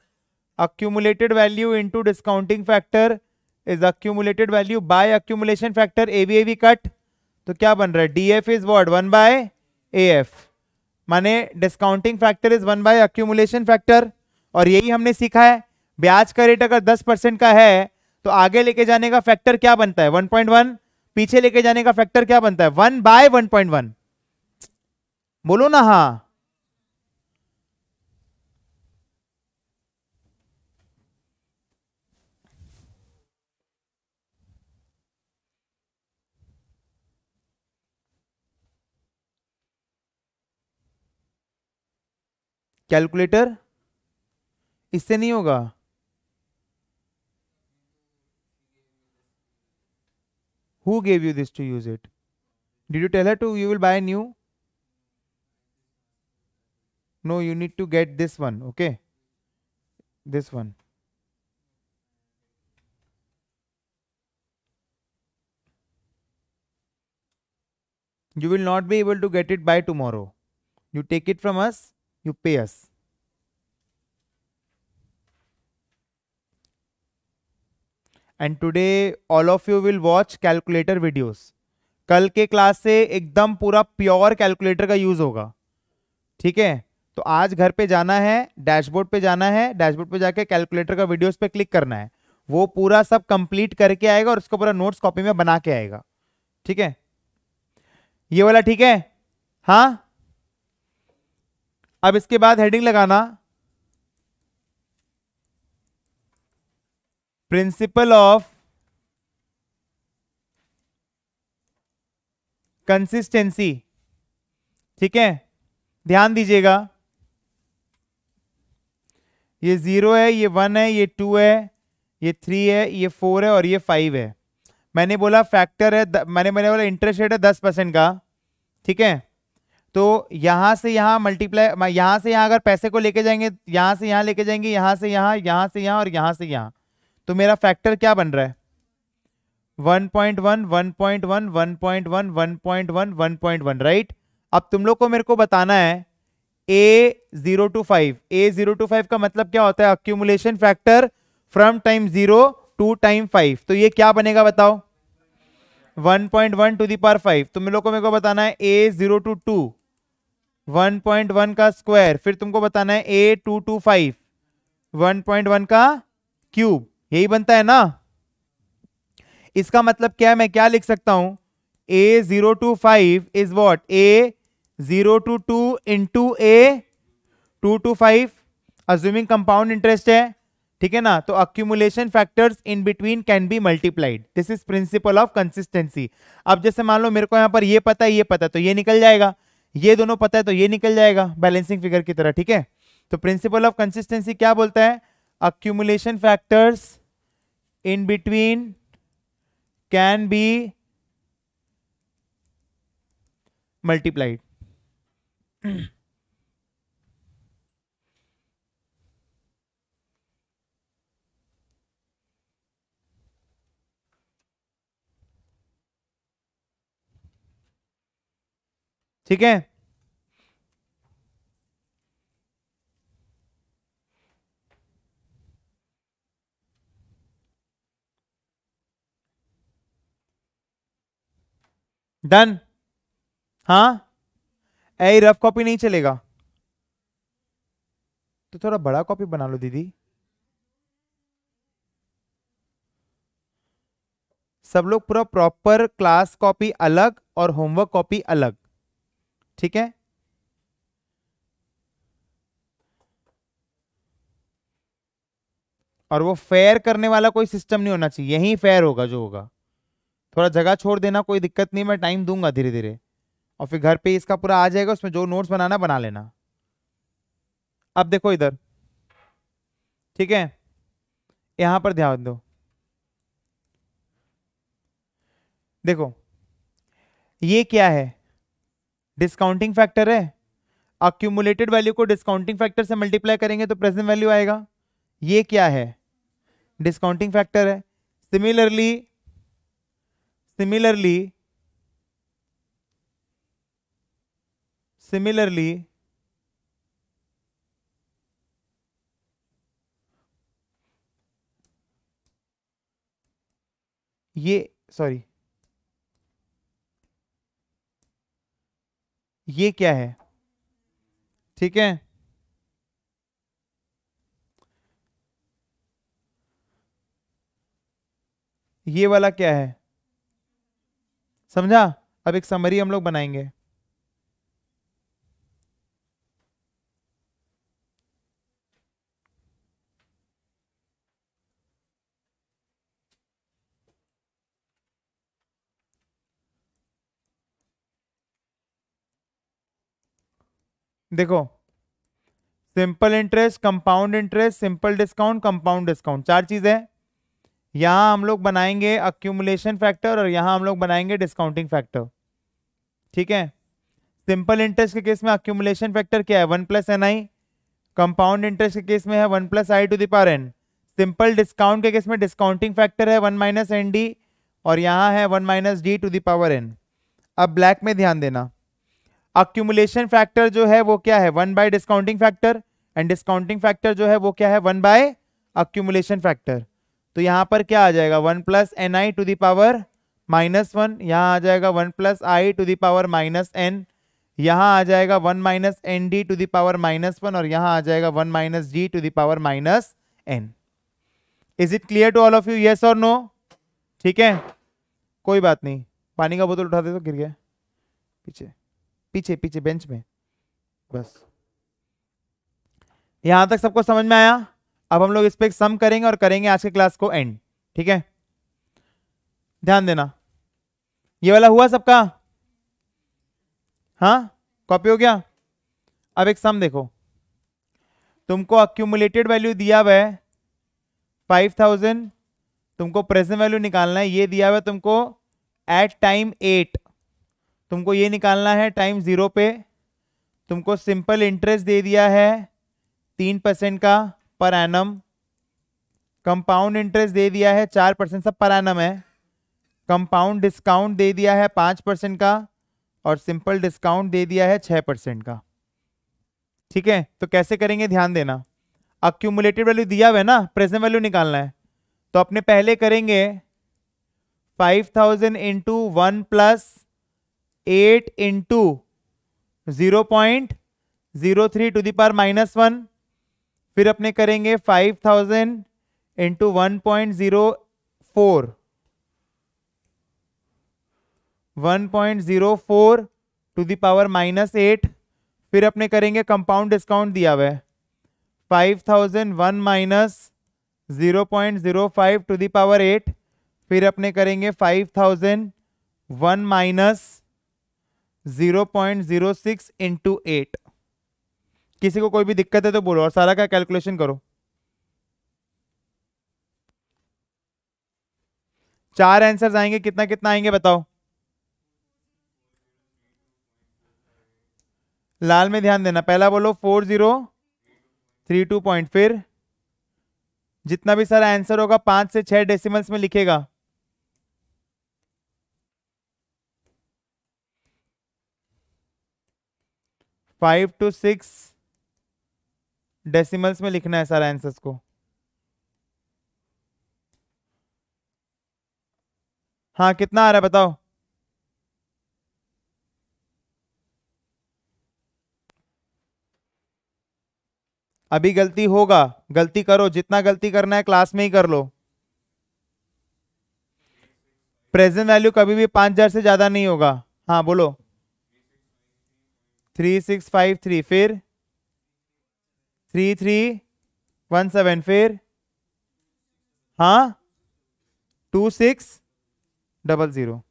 accumulated value into discounting factor is accumulated value by accumulation factor AV AV cut तो क्या बन रहा है f is what one by f माने discounting factor is one by accumulation factor और यही हमने सीखा है ब्याज का रेट अगर दस परसेंट का है तो आगे लेके जाने का फैक्टर क्या बनता है वन पॉइंट वन पीछे लेके जाने का फैक्टर क्या बनता है one by one point one बोलो ना हा कैलकुलेटर इससे नहीं होगा Who gave you this to use it? Did you tell her to you will buy new? No, you need to get this one, okay? This one. You will not be able to get it by tomorrow. You take it from us, you pay us. And today all of you will watch calculator videos कल के क्लास से एकदम पूरा प्योर कैलकुलेटर का यूज़ होगा ठीक है तो आज घर पे जाना है डैशबोर्ड पे जाना है डैशबोर्ड पे जाके कैलकुलेटर का वीडियोस पे क्लिक करना है वो पूरा सब कंप्लीट करके आएगा और उसका पूरा नोट्स कॉपी में बना के आएगा ठीक है ये वाला ठीक है हाँ अब इसके बाद हेडिंग लगाना प्रिंसिपल ऑफ कंसिस्टेंसी ठीक है ध्यान दीजिएगा ये जीरो है ये वन है ये टू है ये थ्री है ये फोर है और ये फाइव है मैंने बोला फैक्टर है द, मैंने मैंने बोला इंटरेस्ट रेट है दस परसेंट का ठीक है तो यहां से यहां मल्टीप्लाई यहां से यहां अगर पैसे को लेके जाएंगे यहां से यहां लेके जाएंगे यहां से यहां यहां से यहां और यहां से यहां तो मेरा फैक्टर क्या बन रहा है 1.1, राइट अब तुम लोग को मेरे को बताना है a zero two five a zero two five का मतलब क्या होता है accumulation factor from time zero to time five तो ये क्या बनेगा बताओ 1.1 टू पार फाइव तुम लोग को मेरे को बताना है a zero two two one का स्क्वायर फिर तुमको बताना है a two two five one का क्यूब यही बनता है ना इसका मतलब क्या है मैं क्या लिख सकता हूं a zero two five is what a zero two two two a two two five assuming compound interest है ठीक है ना तो accumulation factors in between can be multiplied this is principle of consistency अब जैसे मान लो मेरे को यहां पर ये पता है ये पता है तो ये निकल जाएगा ये दोनों पता है तो ये निकल जाएगा बैलेंसिंग फिगर की तरह ठीक है तो प्रिंसिपल ऑफ कंसिस्टेंसी क्या बोलता है accumulation factors in between can be multiplied. ठीक है डन हाँ ऐ रफ कॉपी नहीं चलेगा तो थोड़ा बड़ा कॉपी बना लो दीदी सब लोग पूरा प्रॉपर क्लास कॉपी अलग और होमवर्क कॉपी अलग ठीक है और वो फेयर करने वाला कोई सिस्टम नहीं होना चाहिए यही फेयर होगा जो होगा थोड़ा जगह छोड़ देना कोई दिक्कत नहीं मैं टाइम दूंगा धीरे धीरे और फिर घर पे इसका पूरा आ जाएगा उसमें जो नोट्स बनाना बना लेना अब देखो इधर ठीक है यहां पर ध्यान दो देखो ये क्या है डिस्काउंटिंग फैक्टर है अक्यूमुलेटेड वैल्यू को डिस्काउंटिंग फैक्टर से मल्टीप्लाई करेंगे तो प्रेजेंट वैल्यू आएगा ये क्या है डिस्काउंटिंग फैक्टर है similarly similarly similarly ye sorry ये क्या है ठीक है ये वाला क्या है समझा अब एक समरी हम लोग बनाएंगे देखो simple interest compound interest simple discount compound discount चार चीजें यहाँ हम लोग बनाएंगे अक्यूमुलेशन फैक्टर और यहाँ हम लोग बनाएंगे डिस्काउंटिंग फैक्टर ठीक है सिंपल इंटरेस्ट के केस में अक्यूमुलेशन फैक्टर क्या है one plus N i compound interest के केस में है one plus I to the power n simple discount के केस में डिस्काउंटिंग फैक्टर है वन माइनस एन डी और यहाँ है one minus D to the power n अब ब्लैक में ध्यान देना अक्यूमुलेशन फैक्टर जो है वो क्या है one by discounting factor and discounting factor जो है वो क्या है वन बाय अक्यूमुलेशन फैक्टर तो यहां पर क्या आ जाएगा one plus N i to the power minus one यहां आ जाएगा one plus I to the power minus n यहां आ जाएगा one minus N d to the power minus one और यहां आ जाएगा one minus D to the power minus n is it clear to all of you yes और नो ठीक है कोई बात नहीं पानी का बोतल उठाते तो गिर गया पीछे पीछे पीछे बेंच में बस यहां तक सबको समझ में आया अब हम लोग इस पर सम करेंगे और करेंगे आज के क्लास को एंड ठीक है ध्यान देना ये वाला हुआ सबका हाँ कॉपी हो गया अब एक सम देखो तुमको अक्यूमुलेटेड वैल्यू दिया हुआ है फाइव थाउजेंड तुमको प्रेजेंट वैल्यू निकालना है ये दिया हुआ है तुमको एट टाइम एट तुमको ये निकालना है टाइम ज़ीरो पे तुमको सिंपल इंटरेस्ट दे दिया है तीन परसेंट का पर एनम कंपाउंड इंटरेस्ट दे दिया है चार परसेंट सब पर एनम है कंपाउंड डिस्काउंट दे दिया है पाँच परसेंट का और सिंपल डिस्काउंट दे दिया है छः परसेंट का ठीक है तो कैसे करेंगे ध्यान देना अक्यूमुलेटेड वैल्यू दिया हुआ है ना प्रेजेंट वैल्यू निकालना है तो अपने पहले करेंगे five thousand into one plus eight into zero point zero three to the the power minus one फिर अपने करेंगे five thousand into one point zero four one point zero four to the power minus eight फिर अपने करेंगे कंपाउंड डिस्काउंट दिया हुआ है five thousand one minus zero point zero five to the power eight फिर अपने करेंगे five thousand one minus zero point zero six into eight किसी को कोई भी दिक्कत है तो बोलो और सारा का कैलकुलेशन करो चार आंसर्स आएंगे कितना कितना आएंगे बताओ लाल में ध्यान देना पहला बोलो four zero three two point फिर जितना भी सारा आंसर होगा पांच से छह डेसिमल्स में लिखेगा फाइव टू सिक्स डेसिमल्स में लिखना है सारा आंसर्स को हाँ कितना आ रहा है बताओ अभी गलती होगा गलती करो जितना गलती करना है क्लास में ही कर लो प्रेजेंट वैल्यू कभी भी पांच हजार से ज़्यादा नहीं होगा हाँ बोलो थ्री सिक्स फाइव थ्री फिर थ्री थ्री वन सेवन फिर हाँ two six double zero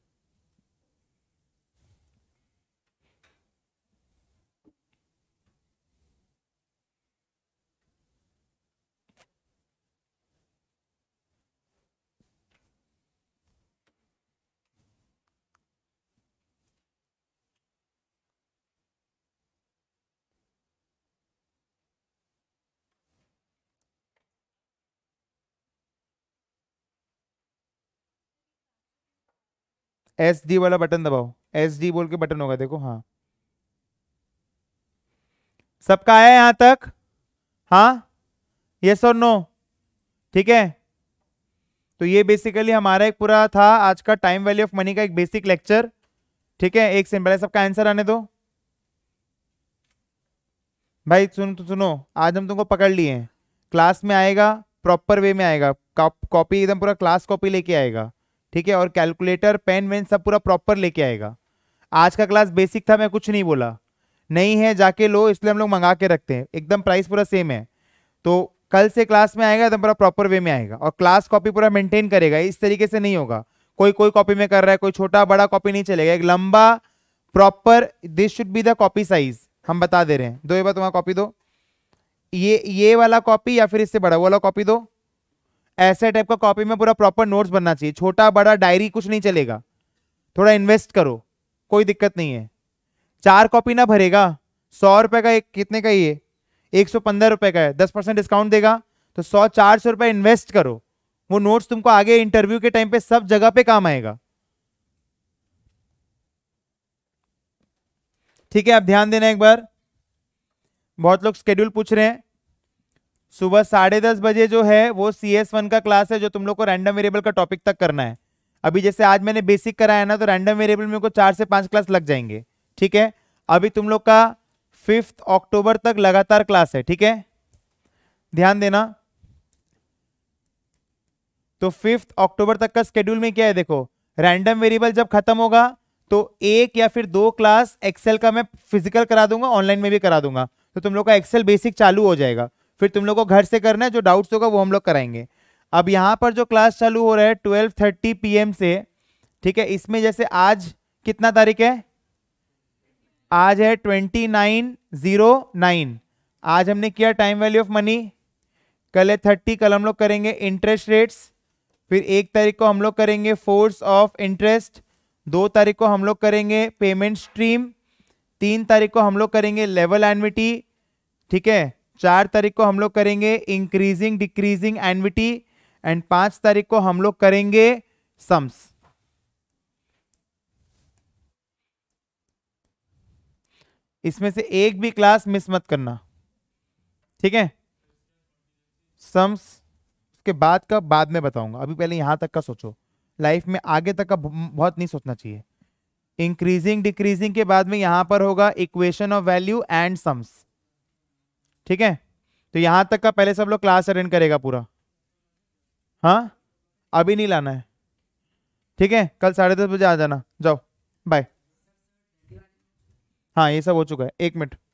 S D वाला बटन दबाओ एस डी बोल के बटन होगा देखो हाँ सबका आया यहां तक हाँ यस और नो ठीक है तो ये बेसिकली हमारा एक पूरा था आज का टाइम वैल्यू ऑफ मनी का एक बेसिक लेक्चर ठीक है एक सिंपल है सबका आंसर आने दो भाई सुन सुनो आज हम तुमको पकड़ लिए हैं क्लास में आएगा प्रॉपर वे में आएगा कॉपी एकदम पूरा क्लास कॉपी लेके आएगा ठीक है और कैलकुलेटर पेन वेन सब पूरा प्रॉपर लेके आएगा आज का क्लास बेसिक था मैं कुछ नहीं बोला नहीं है जाके लो इसलिए हम लोग मंगा के रखते हैं एकदम प्राइस पूरा सेम है तो कल से क्लास में आएगा एकदम तो पूरा प्रॉपर वे में आएगा और क्लास कॉपी पूरा मेंटेन करेगा इस तरीके से नहीं होगा कोई कोई कॉपी में कर रहा है कोई छोटा बड़ा कॉपी नहीं चलेगा एक लंबा proper this should be the copy size हम बता दे रहे हैं दो ये बार तुम्हारा कॉपी दो ये ये वाला कॉपी या फिर इससे बड़ा वाला कॉपी दो ऐसे टाइप का कॉपी में पूरा प्रॉपर नोट्स बनना चाहिए छोटा बड़ा डायरी कुछ नहीं चलेगा थोड़ा इन्वेस्ट करो कोई दिक्कत नहीं है चार कॉपी ना भरेगा सौ रुपए का एक कितने का ये एक सौ पंद्रह रुपए का है दस परसेंट डिस्काउंट देगा तो सौ चार सौ रुपए इन्वेस्ट करो वो नोट्स तुमको आगे इंटरव्यू के टाइम पे सब जगह पे काम आएगा ठीक है आप ध्यान देना एक बार बहुत लोग स्केड्यूल पूछ रहे हैं सुबह साढ़े दस बजे जो है वो सी एस वन का क्लास है जो तुम लोग को रैंडम वेरिएबल का टॉपिक तक करना है अभी जैसे आज मैंने बेसिक कराया ना तो रैंडम वेरिएबल में को चार से पाँच क्लास लग जाएंगे ठीक है अभी तुम लोग का फिफ्थ अक्टूबर तक लगातार क्लास है ठीक है ध्यान देना तो फिफ्थ अक्टूबर तक का स्केड्यूल में क्या है देखो रैंडम वेरिएबल जब खत्म होगा तो एक या फिर दो क्लास एक्सेल का मैं फिजिकल करा दूंगा ऑनलाइन में भी करा दूंगा तो तुम लोग का एक्सेल बेसिक चालू हो जाएगा फिर तुम लोग को घर से करना है जो डाउट्स होगा वो हम लोग कराएंगे अब यहाँ पर जो क्लास चालू हो रहा है ट्वेल्व थर्टी से ठीक है इसमें जैसे आज कितना तारीख है आज है ट्वेंटी नाइन जीरो नाइन आज हमने किया टाइम वैल्यू ऑफ मनी कल है थर्टी कल हम लोग करेंगे इंटरेस्ट रेट्स फिर एक तारीख को हम लोग करेंगे फोर्स ऑफ इंटरेस्ट दो तारीख को हम लोग करेंगे पेमेंट स्ट्रीम तीन तारीख को हम लोग करेंगे लेवल एनविटी ठीक है चार तारीख को हम लोग करेंगे इंक्रीजिंग डिक्रीजिंग एनविटी एंड पांच तारीख को हम लोग करेंगे सम्स इसमें से एक भी क्लास मिस मत करना ठीक है सम्स के बाद का बाद में बताऊंगा अभी पहले यहां तक का सोचो लाइफ में आगे तक का बहुत नहीं सोचना चाहिए इंक्रीजिंग डिक्रीजिंग के बाद में यहां पर होगा equation of value and sums ठीक है तो यहां तक का पहले सब लोग क्लास अटेंड करेगा पूरा हाँ अभी नहीं लाना है ठीक है कल साढ़े दस बजे आ जाना जाओ बाय हाँ ये सब हो चुका है एक मिनट